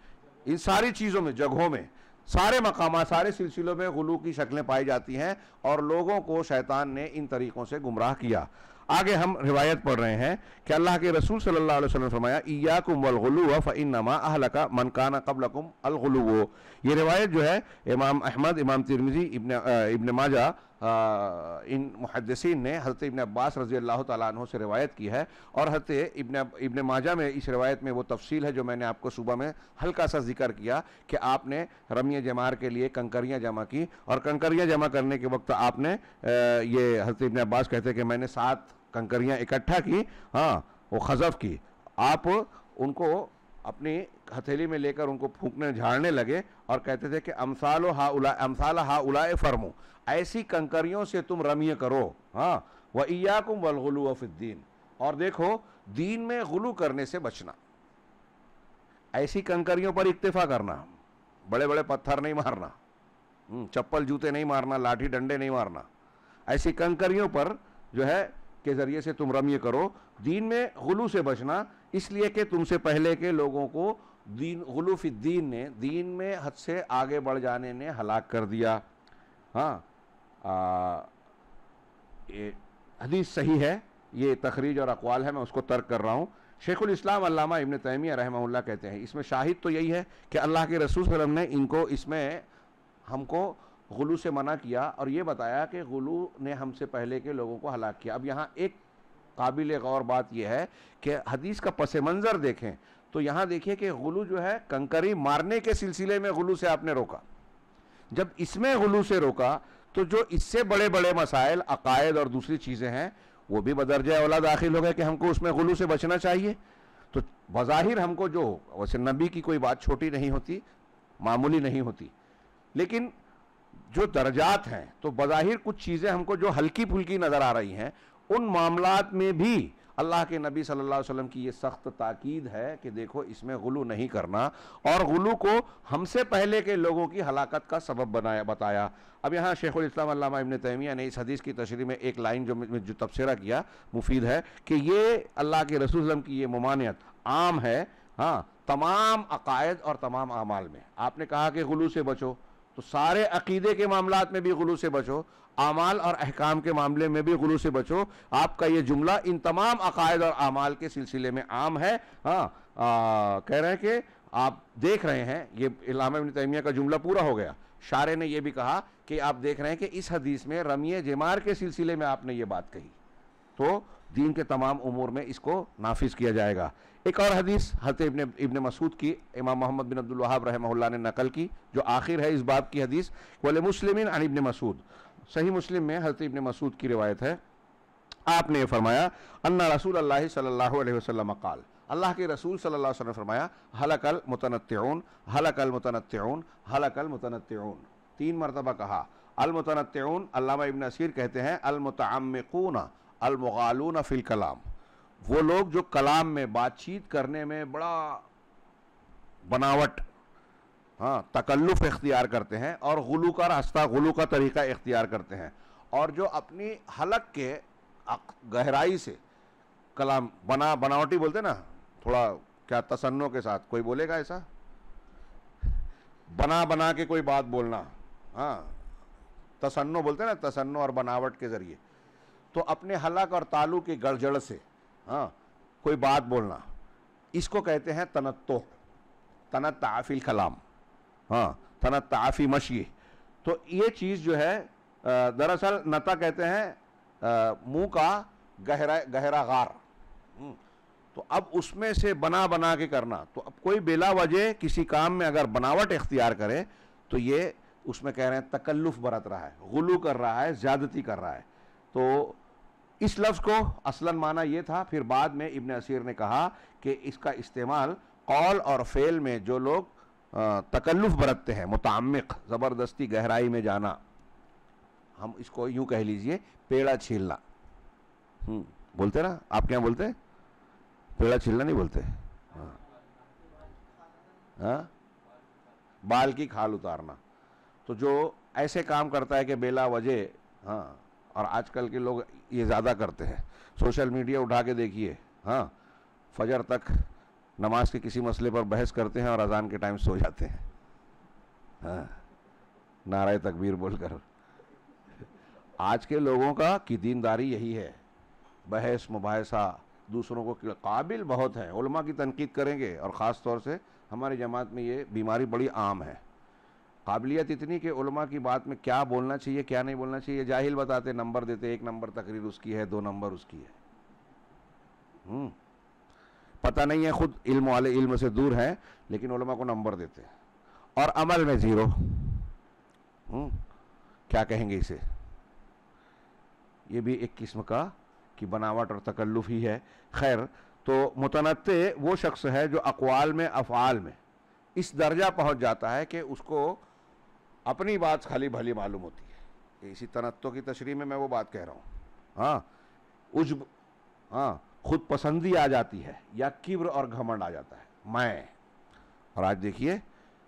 इन सारी चीज़ों में जगहों में सारे मकाम सारे सिलसिलों में गलू की शक्लें पाई जाती हैं और लोगों को शैतान ने इन तरीक़ों से गुमराह किया आगे हम रिवायत पढ़ रहे हैं कि अल्लाह के रसूल सल्लल्लाहु अलैहि वसल्लम फरमाया इयाकुम वलगलू फ़ इनमा अहलका मनकाना कबलकुम अलगलू ये रिवायत जो है इमाम अहमद इमाम तिरमिजी इबन इबन माजा इन मुहदसिन ने हज़रत इबन अब्बास रज़ी अल्लाह तु से रवायत की है और हज़रत इबन इबन माजा में इस रवायत में वो तफसील है जो मैंने आपको सुबह में हल्का सा जिक्र किया कि आपने रमी जमार के लिए कंकरियाँ जमा की और कंकरियाँ जमा करने के वक्त आपने ये हज़रत इबन अब्बास कहते कि मैंने सात कंकरियाँ इकट्ठा की हाँ वो खजफ की आप उनको अपनी हथेली में लेकर उनको फूकने झाड़ने लगे और कहते थे कि अमसालो हा उला अमसाल हा उलाए फरमो ऐसी कंकरियों से तुम रमिय करो हाँ व ईयाकुम वलगुलू अफिद्दीन और देखो दीन में गुलू करने से बचना ऐसी कंकरियों पर इक्तफा करना बड़े बड़े पत्थर नहीं मारना हम्म, चप्पल जूते नहीं मारना लाठी डंडे नहीं मारना ऐसी कंकरियों पर जो है के ज़रिए से तुम रम ये करो दीन में गलू से बचना इसलिए कि तुमसे पहले के लोगों को दीन गलूफ दीन ने दीन में हद से आगे बढ़ जाने ने हलाक कर दिया हाँ हदीस सही है ये तखरीज और अकवाल है मैं उसको तर्क कर रहा हूँ शेखुल इस्लाम अल्लामा इबन तैमिया रहमल्ला कहते हैं इसमें शाहिद तो यही है कि अल्लाह के रसूल वसलम ने इनको इसमें हमको गुलू से मना किया और ये बताया कि गुलू ने हमसे पहले के लोगों को हलाक किया अब यहाँ एक काबिल गौर बात यह है कि हदीस का पस मंज़र देखें तो यहाँ देखिए कि गुलू जो है कंकरी मारने के सिलसिले में गुलू से आपने रोका जब इसमें गुलू से रोका तो जो इससे बड़े बड़े मसाइल अकायद और दूसरी चीज़ें हैं वो भी बदरज औला दाखिल हो गए कि हमको उसमें गुलू से बचना चाहिए तो बज़ाहिर हमको जो वैसे नबी की कोई बात छोटी नहीं होती मामूली नहीं होती लेकिन जो दर्जात हैं तो बज़ाहिर कुछ चीज़ें हमको जो हल्की फुल्की नज़र आ रही हैं उन मामलात में भी अल्लाह के नबी सल्लल्लाहु अलैहि वसल्लम की ये सख्त ताकीद है कि देखो इसमें गुलू नहीं करना और गुलू को हमसे पहले के लोगों की हलाकत का सबब बनाया बताया अब यहाँ शेखुलस्लाम इबन तैमिया ने इस हदीस की तशरी में एक लाइन जो जो तबसरा किया मुफीद है कि ये अल्लाह के रसूल की ये ममानियत आम है हाँ तमाम अकायद और तमाम अमाल में आपने कहा कि गुलू से बचो तो सारे अकीदे के मामला में भी गुलू से बचो अमाल और अहकाम के मामले में भी गलू से बचो आपका ये जुमला इन तमाम अकायद और अमाल के सिलसिले में आम है हाँ आ, कह रहे हैं कि आप देख रहे हैं ये इलाम तैमिया का जुमला पूरा हो गया शारे ने यह भी कहा कि आप देख रहे हैं कि इस हदीस में रमिय जमार के सिलसिले में आपने ये बात कही तो दीन के तमाम उमूर में इसको नाफिज किया जाएगा एक और हदीस हजरत इबन इबन मसूद की इमाम मोहम्मद बिन अब्दुल वहाब ने नकल की जो आखिर है इस बाब की हदीस वाले मुस्लिम अन इबन मसूद सही मुस्लिम में हजरत इबन मसूद की रिवायत है आपने ये फरमाया अन्ना रसूल अल्लाह सल्लल्लाहु अलैहि वसल्लम काल अल्लाह के रसूल सल्लल्लाहु अलैहि वसल्लम अल फरमाया हलकल मुतनत्यून हलकल मुतनत्यून हलकल मुतनत्यून तीन मरतबा कहा अलमतनत्यून अल्लामा इबन असीर कहते हैं अलमतमकून अलमगालून फ़िल कलाम वो लोग जो कलाम में बातचीत करने में बड़ा बनावट हाँ तकल्लुफ़ इख्तियार करते हैं और गुलू का रास्ता गुलू का तरीका इख्तियार करते हैं और जो अपनी हलक के गहराई से कलाम बना बनावटी बोलते ना थोड़ा क्या तसन्नों के साथ कोई बोलेगा ऐसा बना बना के कोई बात बोलना हाँ तसन्नो बोलते ना तसन्नो और बनावट के ज़रिए तो अपने हलक और तालू के गड़जड़ से हाँ कोई बात बोलना इसको कहते हैं तनत्तो तनत ताफिल कलाम हाँ तनत ताफी मशी तो ये चीज़ जो है दरअसल नता कहते हैं मुंह का गहरा गहरा गार हम्म, तो अब उसमें से बना बना के करना तो अब कोई बेला वजह किसी काम में अगर बनावट इख्तियार करे तो ये उसमें कह रहे हैं तकल्लुफ़ बरत रहा है गुलू कर रहा है ज़्यादती कर रहा है तो इस लफ्ज़ को असलन माना यह था फिर बाद में इबन असीर ने कहा कि इसका इस्तेमाल कौल और फेल में जो लोग तकल्लुफ़ बरतते हैं मुतामिक ज़बरदस्ती गहराई में जाना हम इसको यूं कह लीजिए पेड़ा छीलना हम्म, बोलते ना आप क्या बोलते पेड़ा छीलना नहीं बोलते हाँ।, हाँ बाल की खाल उतारना तो जो ऐसे काम करता है कि बेला वजह हाँ और आजकल के लोग ये ज़्यादा करते हैं सोशल मीडिया उठा के देखिए हाँ फजर तक नमाज के किसी मसले पर बहस करते हैं और अजान के टाइम सो जाते हैं हाँ नाराय तकबीर बोलकर आज के लोगों का की दीनदारी यही है बहस मुबासा दूसरों को काबिल बहुत है उलमा की तनकीद करेंगे और ख़ास तौर से हमारी जमात में ये बीमारी बड़ी आम है काबिलियत इतनी कि उलमा की बात में क्या बोलना चाहिए क्या नहीं बोलना चाहिए जाहिल बताते नंबर देते एक नंबर तकरीर उसकी है दो नंबर उसकी है हम्म। पता नहीं है ख़ुद इल्म वाले इल्म से दूर हैं लेकिन उलमा को नंबर देते और अमल में ज़ीरो हम्म। क्या कहेंगे इसे ये भी एक किस्म का कि बनावट और तकल्लुफ़ ही है खैर तो मुतनते वो शख्स है जो अकवाल में अफ़ाल में इस दर्जा पहुंच जाता है कि उसको अपनी बात खाली भली मालूम होती है इसी तनत्व की तशरी में मैं वो बात कह रहा हूँ हाँ उज हाँ खुद पसंदी आ जाती है या किब्र और घमंड आ जाता है मैं और आज देखिए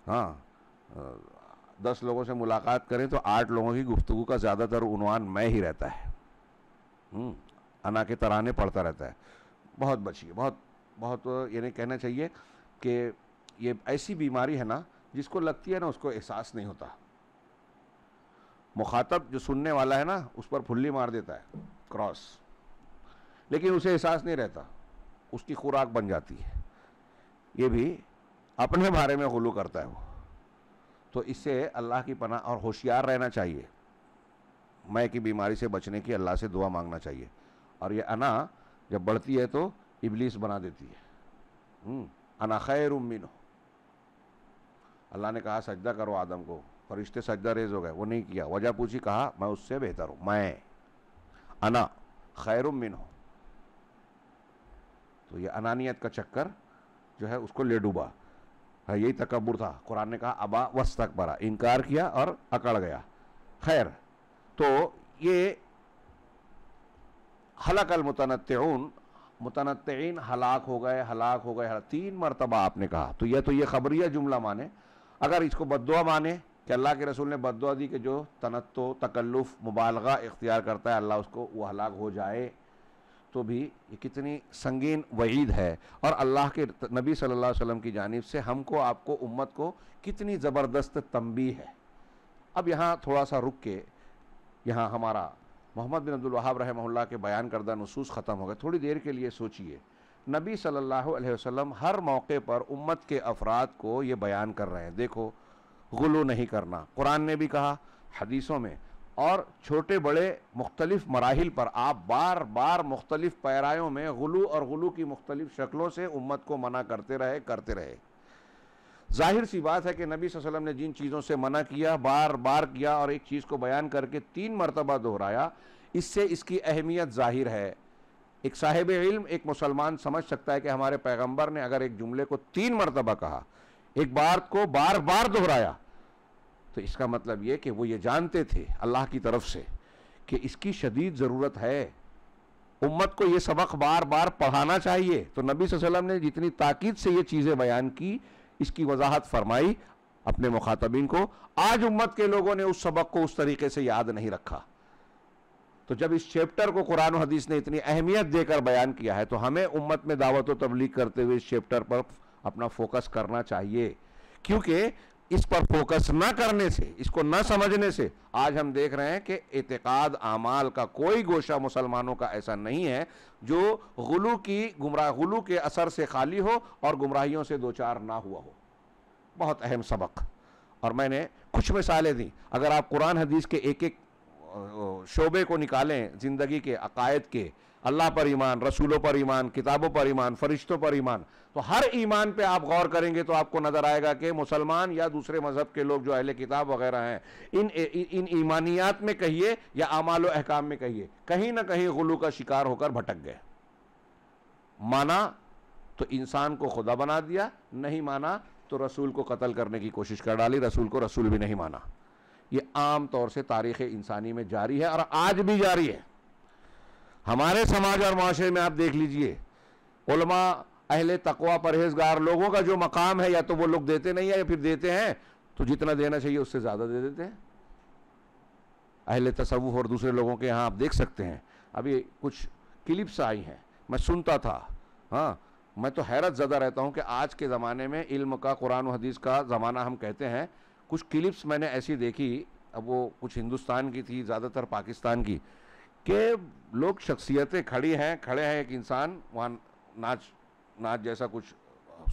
हाँ दस लोगों से मुलाकात करें तो आठ लोगों की गुफ्तु का ज़्यादातर उनवान मैं ही रहता है हम्म, अना के तराने पड़ता रहता है बहुत बचिए बहुत बहुत यानी कहना चाहिए कि ये ऐसी बीमारी है ना जिसको लगती है ना उसको एहसास नहीं होता मुखातब जो सुनने वाला है ना उस पर फुल्ली मार देता है क्रॉस लेकिन उसे एहसास नहीं रहता उसकी खुराक बन जाती है ये भी अपने बारे में गुलू करता है वो तो इससे अल्लाह की पना और होशियार रहना चाहिए मैं की बीमारी से बचने की अल्लाह से दुआ मांगना चाहिए और ये अना जब बढ़ती है तो इबलीस बना देती है हम्म, अना खैर उम्मीन अल्लाह ने कहा सजदा करो आदम को फरिश्ते सजदा रेज हो गए वो नहीं किया वजह पूछी कहा मैं उससे बेहतर हूं मैं अना खैर मिन हो तो ये अनानियत का चक्कर जो है उसको ले डूबा है हाँ, यही तकबर था कुरान ने कहा अबा वस तक इनकार किया और अकड़ गया खैर तो ये अल मुतन मुतन हलाक हो गए हलाक हो गए तीन मरतबा आपने कहा तो यह तो ये खबरिया जुमला माने अगर इसको बदुआ माने कि अल्लाह के रसूल ने बदुआ दी कि जो तनत्तो तकल्लुफ़ मुबालगा इख्तियार करता है अल्लाह उसको वो हलाक हो जाए तो भी ये कितनी संगीन वहीद है और अल्लाह के नबी सल्लल्लाहु अलैहि वसल्लम की जानब से हमको आपको उम्मत को कितनी ज़बरदस्त तंबी है अब यहाँ थोड़ा सा रुक के यहाँ हमारा मोहम्मद बिन अब्दुल वहाब रहमल्ला के बयान करदा नसूस ख़त्म हो गए थोड़ी देर के लिए सोचिए नबी सल्लल्लाहु अलैहि वसल्लम हर मौके पर उम्मत के अफराद को ये बयान कर रहे हैं देखो गुलू नहीं करना कुरान ने भी कहा हदीसों में और छोटे बड़े मुख्तलिफ मराहल पर आप बार बार मुख्तलिफ पैरायों में गुलू और गुलू की मुख्तलिफ शक्लों से उम्मत को मना करते रहे करते रहे जाहिर सी बात है कि नबी वसल्लम ने जिन चीज़ों से मना किया बार बार किया और एक चीज़ को बयान करके तीन मरतबा दोहराया इससे इसकी अहमियत ज़ाहिर है एक साहिब इल्म एक मुसलमान समझ सकता है कि हमारे पैगंबर ने अगर एक जुमले को तीन मरतबा कहा एक बार को बार बार दोहराया तो इसका मतलब यह कि वो ये जानते थे अल्लाह की तरफ से कि इसकी शदीद ज़रूरत है उम्मत को ये सबक बार बार पढ़ाना चाहिए तो नबी वसल्लम ने जितनी ताकीद से ये चीज़ें बयान की इसकी वजाहत फरमाई अपने मुखातबीन को आज उम्मत के लोगों ने उस सबक को उस तरीके से याद नहीं रखा तो जब इस चैप्टर को कुरान हदीस ने इतनी अहमियत देकर बयान किया है तो हमें उम्मत में दावत व तबलीग करते हुए इस चैप्टर पर अपना फोकस करना चाहिए क्योंकि इस पर फोकस ना करने से इसको ना समझने से आज हम देख रहे हैं कि एतकाद आमाल का कोई गोशा मुसलमानों का ऐसा नहीं है जो गुलू की गुमराह गुलू के असर से खाली हो और गुमराहियों से दो चार ना हुआ हो बहुत अहम सबक और मैंने कुछ मिसालें दी अगर आप कुरान हदीस के एक एक शोबे को निकालें ज़िंदगी के अकायद के अल्लाह पर ईमान रसूलों पर ईमान किताबों पर ईमान फरिश्तों पर ईमान तो हर ईमान पे आप गौर करेंगे तो आपको नज़र आएगा कि मुसलमान या दूसरे मज़हब के लोग जो अहले किताब वगैरह हैं इन इन ईमानियात में कहिए या अमाल अहकाम में कहिए कहीं ना कहीं गुलू का शिकार होकर भटक गए माना तो इंसान को खुदा बना दिया नहीं माना तो रसूल को कत्ल करने की कोशिश कर डाली रसूल को रसूल भी नहीं माना ये आम तौर से तारीख़ इंसानी में जारी है और आज भी जारी है हमारे समाज और माशरे में आप देख लीजिए उलमा अहले तकवा परहेजगार लोगों का जो मकाम है या तो वो लोग देते नहीं है या फिर देते हैं तो जितना देना चाहिए उससे ज़्यादा दे देते हैं अहले तसवुफ़ और दूसरे लोगों के यहाँ आप देख सकते हैं अभी कुछ क्लिप्स आई हैं मैं सुनता था हाँ मैं तो हैरत ज़दा रहता हूँ कि आज के ज़माने में इल्म का कुरान हदीस का ज़माना हम कहते हैं कुछ क्लिप्स मैंने ऐसी देखी अब वो कुछ हिंदुस्तान की थी ज़्यादातर पाकिस्तान की कि लोग शख्सियतें खड़ी हैं खड़े हैं एक इंसान वहाँ नाच नाच जैसा कुछ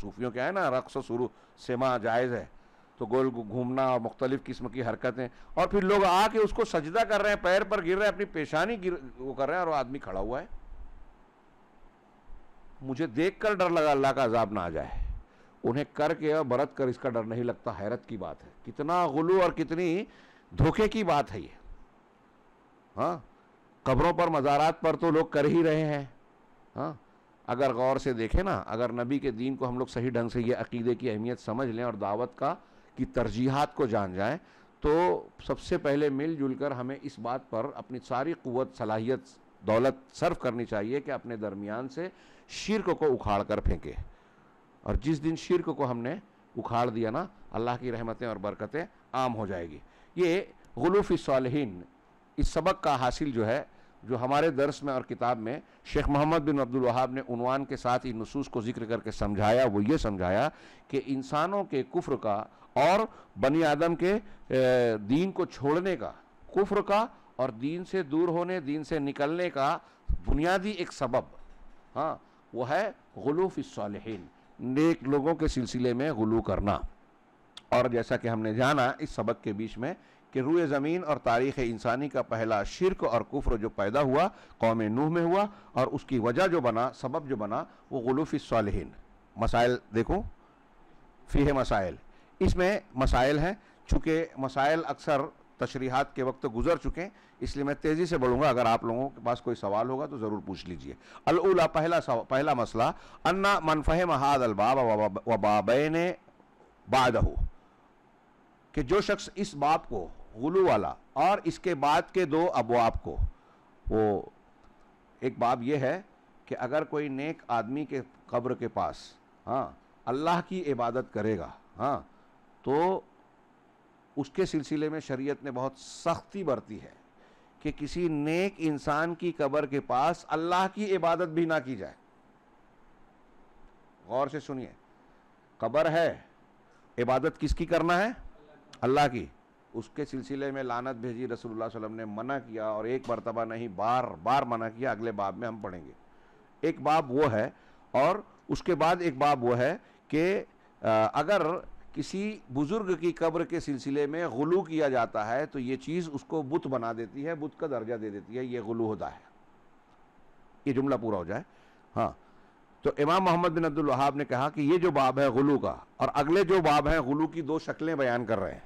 सूफियों के है ना रक्स शुरू सेमा जायज़ है तो गोल घूमना और मुख्तलिफ़ किस्म की हरकतें और फिर लोग आके उसको सजदा कर रहे हैं पैर पर गिर रहे हैं अपनी पेशानी गिर वो कर रहे हैं और आदमी खड़ा हुआ है मुझे देख कर डर लगा अल्लाह का अजाब ना आ जाए उन्हें करके और बरत कर इसका डर नहीं लगता हैरत की बात है कितना गुलू और कितनी धोखे की बात है ये हाँ कब्रों पर मज़ारात पर तो लोग कर ही रहे हैं हाँ अगर गौर से देखें ना अगर नबी के दीन को हम लोग सही ढंग से ये अकीदे की अहमियत समझ लें और दावत का की तरजीहत को जान जाएं तो सबसे पहले मिलजुल कर हमें इस बात पर अपनी सारी क़वत सलाहियत दौलत सर्व करनी चाहिए कि अपने दरमियान से शिरक को उखाड़ कर फेंके और जिस दिन शिरक को हमने उखाड़ दिया ना अल्लाह की रहमतें और बरकतें आम हो जाएगी ये गलूफ़ सालहीन इस सबक का हासिल जो है जो हमारे दर्स में और किताब में शेख मोहम्मद बिन अब्दुल वहाब ने उनवान के साथ ही नसूस को जिक्र करके समझाया वो ये समझाया कि इंसानों के कुफ्र का और बनी आदम के दीन को छोड़ने का कुफ्र का और दीन से दूर होने दीन से निकलने का बुनियादी एक सबब हाँ वो है गलूफ़ सालहीन नेक लोगों के सिलसिले में गलू करना और जैसा कि हमने जाना इस सबक के बीच में कि रूए ज़मीन और तारीख़ इंसानी का पहला शिरक और कुफ्र जो पैदा हुआ कौम नूह में हुआ और उसकी वजह जो बना सबब जो बना वो गुलूफ साल मसाइल देखो फ़ी मसाइल इसमें मसाइल हैं चूँकि मसाइल अक्सर तशरीहत के वक्त गुजर चुके हैं इसलिए मैं तेज़ी से बढ़ूँगा अगर आप लोगों के पास कोई सवाल होगा तो ज़रूर पूछ लीजिए अलूला पहला पहला मसला अन्ना मनफ़ह महाद अलबाब ने बादहू कि जो शख्स इस बाप को गुलू वाला और इसके बाद के दो अबवाब को वो एक बाब यह है कि अगर कोई नेक आदमी के कब्र के पास हाँ अल्लाह की इबादत करेगा हाँ तो उसके सिलसिले में शरीयत ने बहुत सख्ती बरती है कि किसी नेक इंसान की कब्र के पास अल्लाह की इबादत भी ना की जाए गौर से सुनिए कब्र है इबादत किसकी करना है अल्लाह की उसके सिलसिले में लानत भेजी रसूलुल्लाह वसल्लम ने मना किया और एक मरतबा नहीं बार बार मना किया अगले बाब में हम पढ़ेंगे एक बाब वो है और उसके बाद एक बाब वो है कि अगर किसी बुज़ुर्ग की कब्र के सिलसिले में गुलू किया जाता है तो ये चीज़ उसको बुत बना देती है बुत का दर्जा दे देती है ये गलू होता है ये जुमला पूरा हो जाए हाँ तो इमाम मोहम्मद बिन अब्दुल वहाब ने कहा कि ये जो बाब है गुलू का और अगले जो बाब हैं गलू की दो शक्लें बयान कर रहे हैं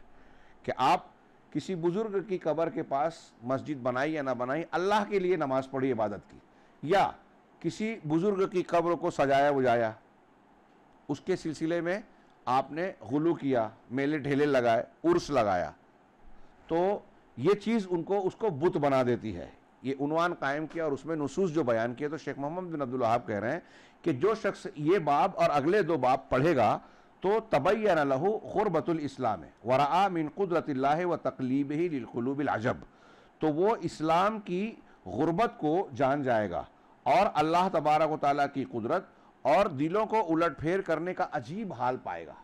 कि आप किसी बुज़ुर्ग की कबर के पास मस्जिद बनाई या ना बनाई अल्लाह के लिए नमाज़ पढ़ी इबादत की या किसी बुज़ुर्ग की कब्र को सजाया बुझाया उसके सिलसिले में आपने गुलू किया मेले ढेले लगाए उर्स लगाया तो ये चीज़ उनको उसको बुत बना देती है ये उनवान कायम किया और उसमें नसूस जो बयान किया तो शेख मोहम्मद बिन अब्दुल्हाब कह रहे हैं कि जो शख्स ये बाब और अगले दो बाब पढ़ेगा तो तबैन लहू ग़ुरबतुलस्लाम वरा मिन कुदरत व तकलीब ही लकलूबलजब तो वो इस्लाम की गुरबत को जान जाएगा और अल्लाह तबारक ताली की कुदरत और दिलों को उलट फेर करने का अजीब हाल पाएगा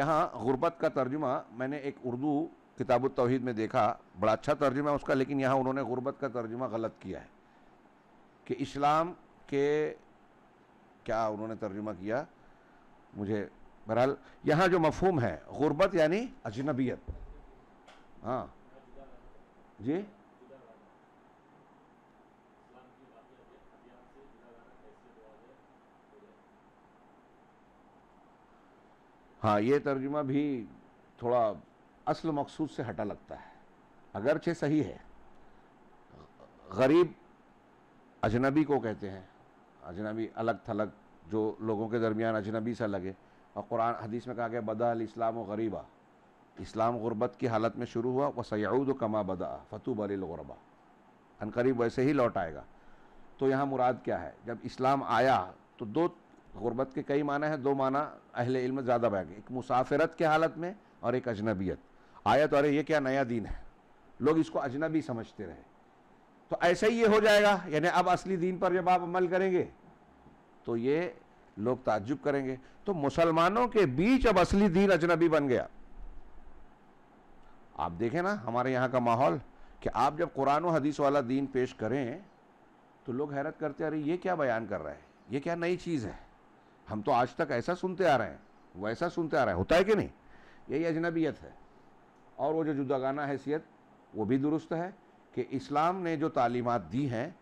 यहाँ गुरबत का तर्जुमा मैंने एक उर्दू किताब तोहहीद में देखा बड़ा अच्छा तर्जुमा है उसका लेकिन यहाँ उन्होंने गुरबत का तर्जुमा गलत किया है कि इस्लाम के क्या उन्होंने तर्जुमा किया मुझे बहरहाल यहाँ जो मफहम है गुर्बत यानी अजनबियत हाँ जी हाँ ये तर्जुमा भी थोड़ा असल मकसूद से हटा लगता है अगरचे सही है गरीब अजनबी को कहते हैं अजनबी अलग थलग जो लोगों के दरमियान अजनबी सा लगे और कुरान हदीस में कहा गया बदा इस्लाम गरीबा इस्लाम गुरबत की हालत में शुरू हुआ व सयाउद कमा बदा फ़तूब अलगरबा अनकरीब वैसे ही लौट आएगा तो यहाँ मुराद क्या है जब इस्लाम आया तो दो गुरबत के कई माना है दो माना अहले इल्म ज़्यादा बैग एक मुसाफिरत के हालत में और एक अजनबियत आया तो अरे ये क्या नया दीन है लोग इसको अजनबी समझते रहे तो ऐसे ही ये हो जाएगा यानी अब असली दीन पर जब आप अमल करेंगे तो ये लोग ताज्जुब करेंगे तो मुसलमानों के बीच अब असली दीन अजनबी बन गया आप देखें ना हमारे यहाँ का माहौल कि आप जब कुरान और हदीस वाला दीन पेश करें तो लोग हैरत करते अरे ये क्या बयान कर रहा है ये क्या नई चीज़ है हम तो आज तक ऐसा सुनते आ रहे हैं वैसा सुनते आ रहे हैं होता है कि नहीं यही अजनबीयत है और वो जो जुदागाना हैसियत वो भी दुरुस्त है कि इस्लाम ने जो तालीमत दी हैं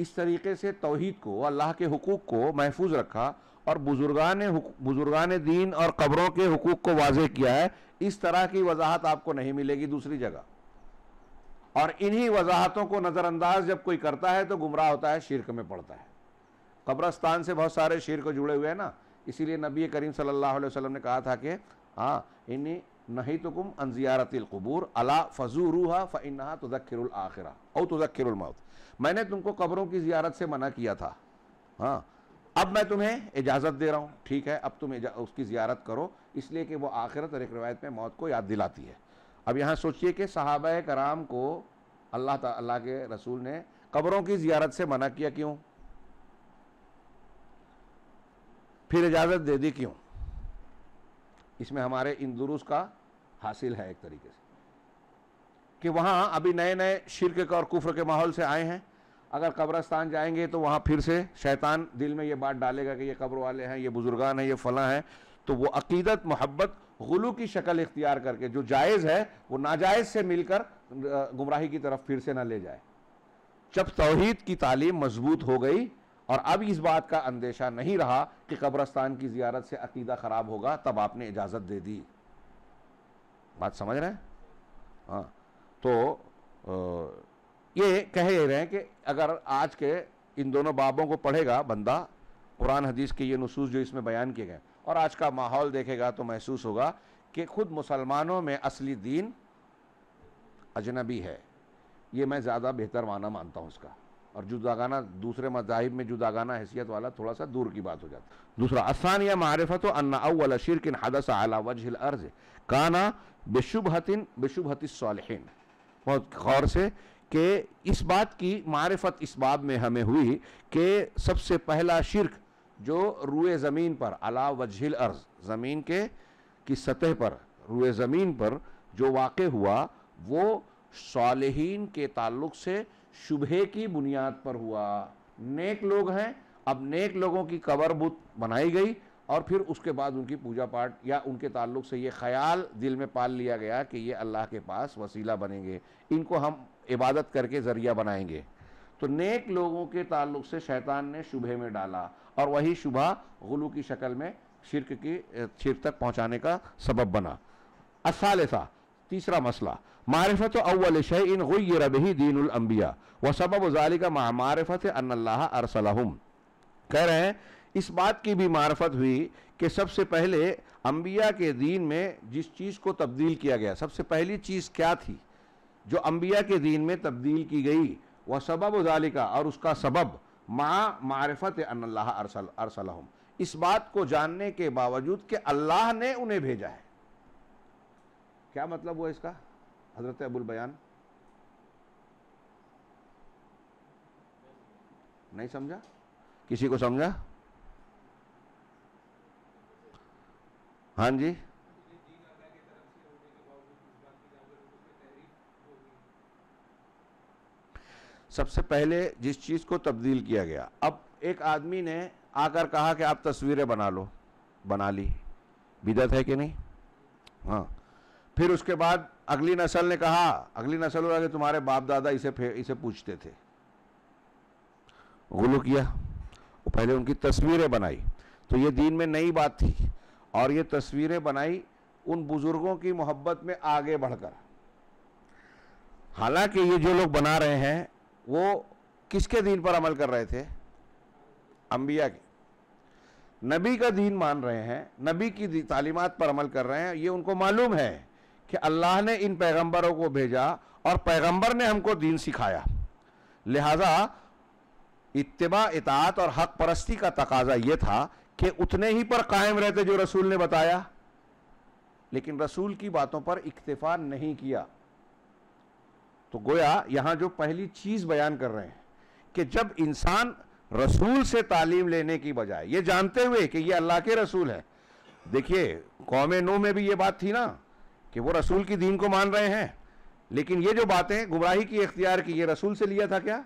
इस तरीके से तोहद को अल्लाह के हकूक़ को महफूज रखा और बुजुर्गान बुजुर्गान दीन और कब्रों के हकूक़ को वाजे किया है इस तरह की वजाहत आपको नहीं मिलेगी दूसरी जगह और इन्हीं वजाहतों को नज़रअंदाज जब कोई करता है तो गुमराह होता है शिरक में पड़ता है कब्रस्तान से बहुत सारे शिरक जुड़े हुए हैं ना इसीलिए नबी करीम सल्लल्लाहु अलैहि वसल्लम ने कहा था कि हाँ इन्हीं नहीं तो कुम अनजियारतकबूर अला फ़जूरूहा फ़नहा तजक्रआखिरा और तजक्रमौत मैंने तुमको कब्रों की जियारत से मना किया था हाँ अब मैं तुम्हें इजाज़त दे रहा हूँ ठीक है अब तुम उसकी जियारत करो इसलिए कि वह आखिरत और एक रवायत में मौत को याद दिलाती है अब यहाँ सोचिए कि सहाब कराम को अल्लाह अल्लाह के रसूल ने कब्रों की जियारत से मना किया क्यों फिर इजाज़त दे दी क्यों इसमें हमारे इन दुरुस्त का हासिल है एक तरीके से कि वहां अभी नए नए शिरक और कुफ़र के माहौल से आए हैं अगर कब्रस्तान जाएंगे तो वहाँ फिर से शैतान दिल में ये बात डालेगा कि ये कब्र वाले हैं ये बुजुर्गान हैं ये फ़लाँ हैं तो वो अकीदत मोहब्बत गुलू की शक्ल इख्तियार करके जो जायज़ है वो नाजायज़ से मिलकर गुमराही की तरफ फिर से ना ले जाए जब तोहहीद की तालीम मजबूत हो गई और अब इस बात का अंदेशा नहीं रहा कि कब्रस्तान की जियारत से अकीदा ख़राब होगा तब आपने इजाज़त दे दी बात समझ रहे हैं हाँ तो ये कह रहे हैं कि अगर आज के इन दोनों बाबों को पढ़ेगा बंदा कुरान हदीस के ये नसूस जो इसमें बयान किए गए और आज का माहौल देखेगा तो महसूस होगा कि खुद मुसलमानों में असली दीन अजनबी है ये मैं ज़्यादा बेहतर माना मानता हूँ उसका और जुदागाना दूसरे मजाहब में जुदागाना हैसियत वाला थोड़ा सा दूर की बात हो जाती दूसरा आसान या मारफत अन्ना अवल किन हदस अला वजह अर्ज काना बेशुबहतिन बेशुबहत सालहन बहुत गौर से कि इस बात की मारफत इस बाब में हमें हुई कि सबसे पहला शिरक जो रुए ज़मीन पर अला वजहल अर्ज ज़मीन के की सतह पर रुए ज़मीन पर जो वाक़ हुआ वो सालहन के ताल्लुक से शुभे की बुनियाद पर हुआ नेक लोग हैं अब नेक लोगों की कबर बुत बनाई गई और फिर उसके बाद उनकी पूजा पाठ या उनके ताल्लुक से ये ख्याल दिल में पाल लिया गया कि ये अल्लाह के पास वसीला बनेंगे इनको हम इबादत करके ज़रिया बनाएंगे तो नेक लोगों के ताल्लुक से शैतान ने शुभे में डाला और वही शुभ गुलू की शक्ल में शिरक की शिर तक पहुँचाने का सबब बना असालसा तीसरा मसला मारफत अव्वल शन दीन दीनबिया व सबब का मारफत अनल्ला अरसलहम कह रहे हैं इस बात की भी मारफत हुई कि सबसे पहले अम्बिया के दीन में जिस चीज़ को तब्दील किया गया सबसे पहली चीज़ क्या थी जो अम्बिया के दीन में तब्दील की गई वह सबब का और उसका सबब माँ मारफत अनल्ला अरसल इस बात को जानने के बावजूद कि अल्लाह ने उन्हें भेजा है क्या मतलब हुआ इसका हज़रत अबुल बयान नहीं समझा किसी को समझा हाँ जी सबसे पहले जिस चीज़ को तब्दील किया गया अब एक आदमी ने आकर कहा कि आप तस्वीरें बना लो बना ली बिदत है कि नहीं हाँ फिर उसके बाद अगली नस्ल ने कहा अगली नस्ल बोला कि तुम्हारे बाप दादा इसे इसे पूछते थे गुलू किया पहले उनकी तस्वीरें बनाई तो ये दीन में नई बात थी और ये तस्वीरें बनाई उन बुज़ुर्गों की मोहब्बत में आगे बढ़कर हालांकि ये जो लोग बना रहे हैं वो किसके दीन पर अमल कर रहे थे अंबिया के नबी का दीन मान रहे हैं नबी की तालीमत पर अमल कर रहे हैं ये उनको मालूम है कि अल्लाह ने इन पैगंबरों को भेजा और पैगंबर ने हमको दीन सिखाया लिहाजा इतबा इतात और हक परस्ती का तकाजा यह था कि उतने ही पर कायम रहते जो रसूल ने बताया लेकिन रसूल की बातों पर इक्तफा नहीं किया तो गोया यहाँ जो पहली चीज़ बयान कर रहे हैं कि जब इंसान रसूल से तालीम लेने की बजाय ये जानते हुए कि ये अल्लाह के रसूल है देखिए कौम नू में भी ये बात थी ना कि वो रसूल की दीन को मान रहे हैं लेकिन ये जो बातें गुमराही की इख्तियार की ये रसूल से लिया था क्या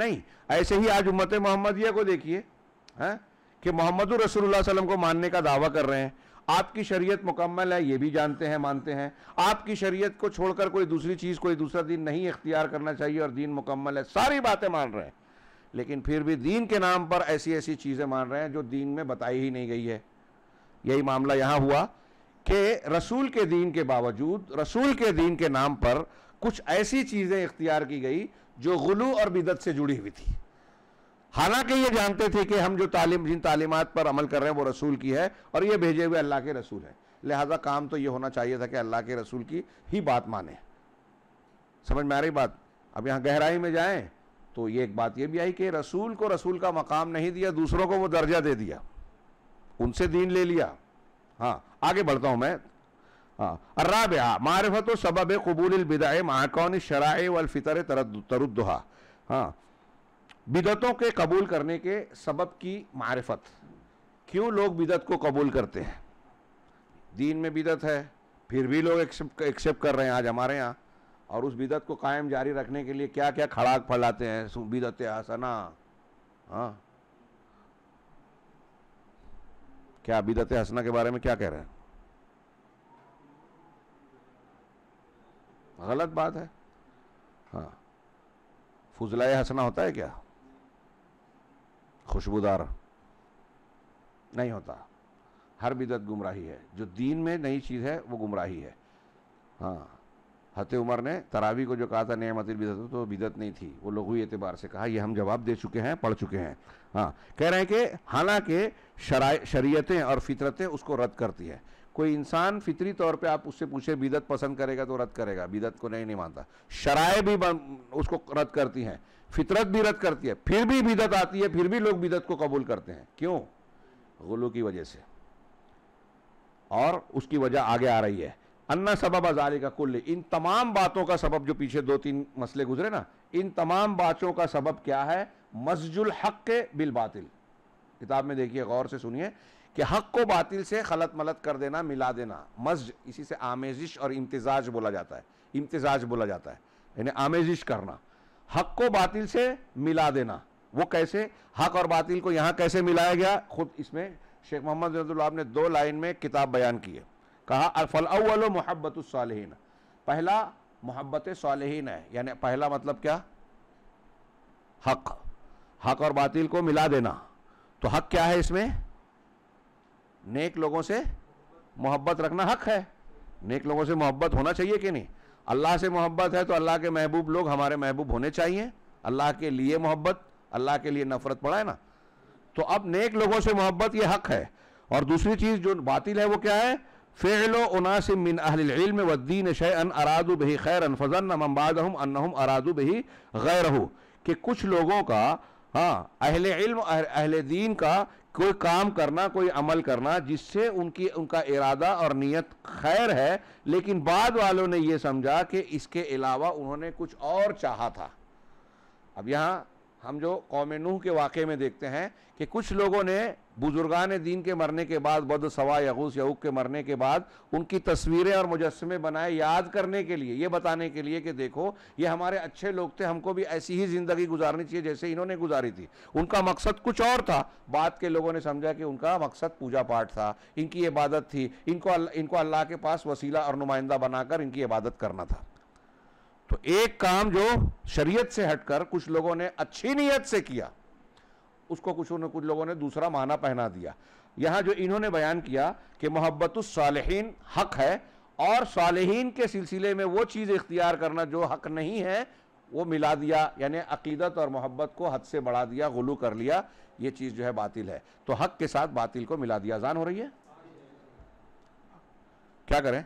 नहीं ऐसे ही आज उम्मत मोहम्मदिया को देखिए हैं हाँ, कि मोहम्मद रसूलुल्लाह वसल्लम को मानने का दावा कर रहे हैं आपकी शरीयत मुकम्मल है ये भी जानते हैं मानते हैं आपकी शरीयत को छोड़कर कोई दूसरी चीज़ कोई दूसरा दिन नहीं इख्तियार करना चाहिए और दीन मुकम्मल है सारी बातें मान रहे हैं लेकिन फिर भी दीन के नाम पर ऐसी ऐसी चीज़ें मान रहे हैं जो दीन में बताई ही नहीं गई है यही मामला यहाँ हुआ कि रसूल के दीन के बावजूद रसूल के दीन के नाम पर कुछ ऐसी चीज़ें इख्तियार की गई जो गुलू और बिदत से जुड़ी हुई थी हालांकि ये जानते थे कि हम जो तालीम जिन तालीमत पर अमल कर रहे हैं वो रसूल की है और ये भेजे हुए अल्लाह के रसूल हैं लिहाजा काम तो ये होना चाहिए था कि अल्लाह के रसूल की ही बात माने समझ में आ रही बात अब यहाँ गहराई में जाएँ तो ये एक बात ये भी आई कि रसूल को रसूल का मकाम नहीं दिया दूसरों को वो दर्जा दे दिया उनसे दीन ले लिया हाँ आगे बढ़ता हूँ मैं हाँ राबिया मारफत सबब कबूल बिदाए महाकौन शराए वलफ़ितर तरदहा हाँ बिदतों के कबूल करने के सबब की मारफत क्यों लोग बिदत को कबूल करते हैं दीन में बिदत है फिर भी लोग एक्सेप्ट कर रहे हैं आज हमारे यहाँ और उस बिदत को कायम जारी रखने के लिए क्या क्या खड़ाक फैलाते हैं बिदत हसना हाँ क्या बिदत हसना के बारे में क्या कह रहे हैं गलत बात है हाँ फुजलाए हसना होता है क्या खुशबूदार नहीं होता हर बिदत गुमराही है जो दीन में नई चीज़ है वो गुमराही है हाँ हत उमर ने तरावी को जो कहा था नियमत बिदत तो बिदत नहीं थी वो लोग हुई एतबार से कहा ये हम जवाब दे चुके हैं पढ़ चुके हैं हाँ कह रहे हैं कि हालांकि शरीयतें और फितरतें उसको रद्द करती है कोई इंसान फितरी तौर पे आप उससे पूछे बिदत पसंद करेगा तो रद्द करेगा बिदत को नहीं नहीं मानता शराय भी उसको रद्द करती हैं फितरत भी रद्द करती है फिर भी बिदत आती है फिर भी लोग बिदत को कबूल करते हैं क्यों गुलू की वजह से और उसकी वजह आगे आ रही है अन्ना सबब आजारी का कुल इन तमाम बातों का सबब जो पीछे दो तीन मसले गुजरे ना इन तमाम बातों का सबब क्या है मस्जुल हक के बिल बातिल किताब में देखिए गौर से सुनिए कि हक को बातिल से खलत मलत कर देना मिला देना मज इसी से आमेजिश और इम्तजाज बोला जाता है इम्तजाज बोला जाता है यानी आमेजिश करना हक को बातिल से मिला देना वो कैसे हक और बातिल को यहाँ कैसे मिलाया गया खुद इसमें शेख मोहम्मद जनतुल्लाब ने दो लाइन में किताब बयान की है कहा अफल अव्वल मोहब्बत सालहीन पहला मोहब्बत सालहीन है यानी पहला मतलब क्या हक हक और बातिल को मिला देना तो हक क्या है इसमें नेक लोगों से मोहब्बत रखना हक है नेक लोगों से मोहब्बत होना चाहिए कि नहीं अल्लाह से मोहब्बत है तो अल्लाह के महबूब लोग हमारे महबूब होने चाहिए अल्लाह के लिए मोहब्बत अल्लाह के लिए नफरत पड़ा है ना तो अब नेक लोगों से मोहब्बत ये हक है और दूसरी चीज़ जो बातिल है वो क्या है फेलो उनास मिन अहिलम शैन अरादु बही खैर अनफजन मम्बाद अरादु बही गैर कि कुछ लोगों का हाँ अहले इल्म अहले दीन का कोई काम करना कोई अमल करना जिससे उनकी उनका इरादा और नियत खैर है लेकिन बाद वालों ने यह समझा कि इसके अलावा उन्होंने कुछ और चाहा था अब यहाँ हम जो कौम नूह के वाक़े में देखते हैं कि कुछ लोगों ने बुजुर्गान दीन के मरने के बाद बद सवा यगूस यूक के मरने के बाद उनकी तस्वीरें और मुजस्मे बनाए याद करने के लिए ये बताने के लिए कि देखो ये हमारे अच्छे लोग थे हमको भी ऐसी ही ज़िंदगी गुजारनी चाहिए जैसे इन्होंने गुजारी थी उनका मकसद कुछ और था बाद के लोगों ने समझा कि उनका मकसद पूजा पाठ था इनकी इबादत थी इनको इनको अल्लाह के पास वसीला और नुमाइंदा बनाकर इनकी इबादत करना था तो एक काम जो शरीयत से हटकर कुछ लोगों ने अच्छी नीयत से किया उसको कुछ उन्होंने कुछ लोगों ने दूसरा माना पहना दिया यहां जो इन्होंने बयान किया कि मोहब्बत सालहीन हक है और सालहीन के सिलसिले में वो चीज़ इख्तियार करना जो हक नहीं है वो मिला दिया यानी अकीदत और मोहब्बत को हद से बढ़ा दिया गुलू कर लिया ये चीज़ जो है बातिल है तो हक के साथ बातिल को मिला दिया जान हो रही है क्या करें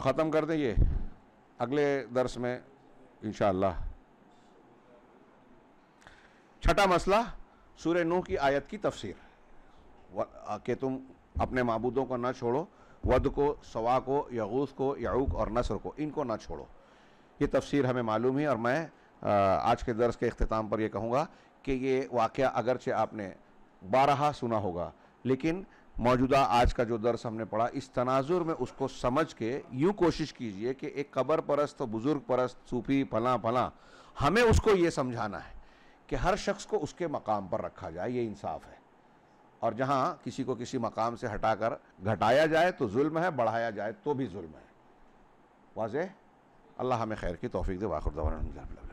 ख़त्म कर दें ये अगले दर्स में इन छठा मसला सूर्य नूह की आयत की तफसीर कि तुम अपने मबूदों को ना छोड़ो वध को सवा को यूस को याऊक और नसर को इनको ना छोड़ो ये तफसीर हमें मालूम है और मैं आज के दर्स के अख्ताम पर यह कहूँगा कि ये वाक़ अगरचे आपने बारहा सुना होगा लेकिन मौजूदा आज का जो दर्स हमने पढ़ा इस तनाजुर में उसको समझ के यूँ कोशिश कीजिए कि एक कबर परस्त बुज़ुर्ग परस्त सूफी फला फला हमें उसको ये समझाना है कि हर शख्स को उसके मकाम पर रखा जाए ये इंसाफ है और जहाँ किसी को किसी मकाम से हटाकर घटाया जाए तो जुल्म है बढ़ाया जाए तो भी जुल्म है वाज अल्लाह हमें खैर की तोफ़ी दे वाखुर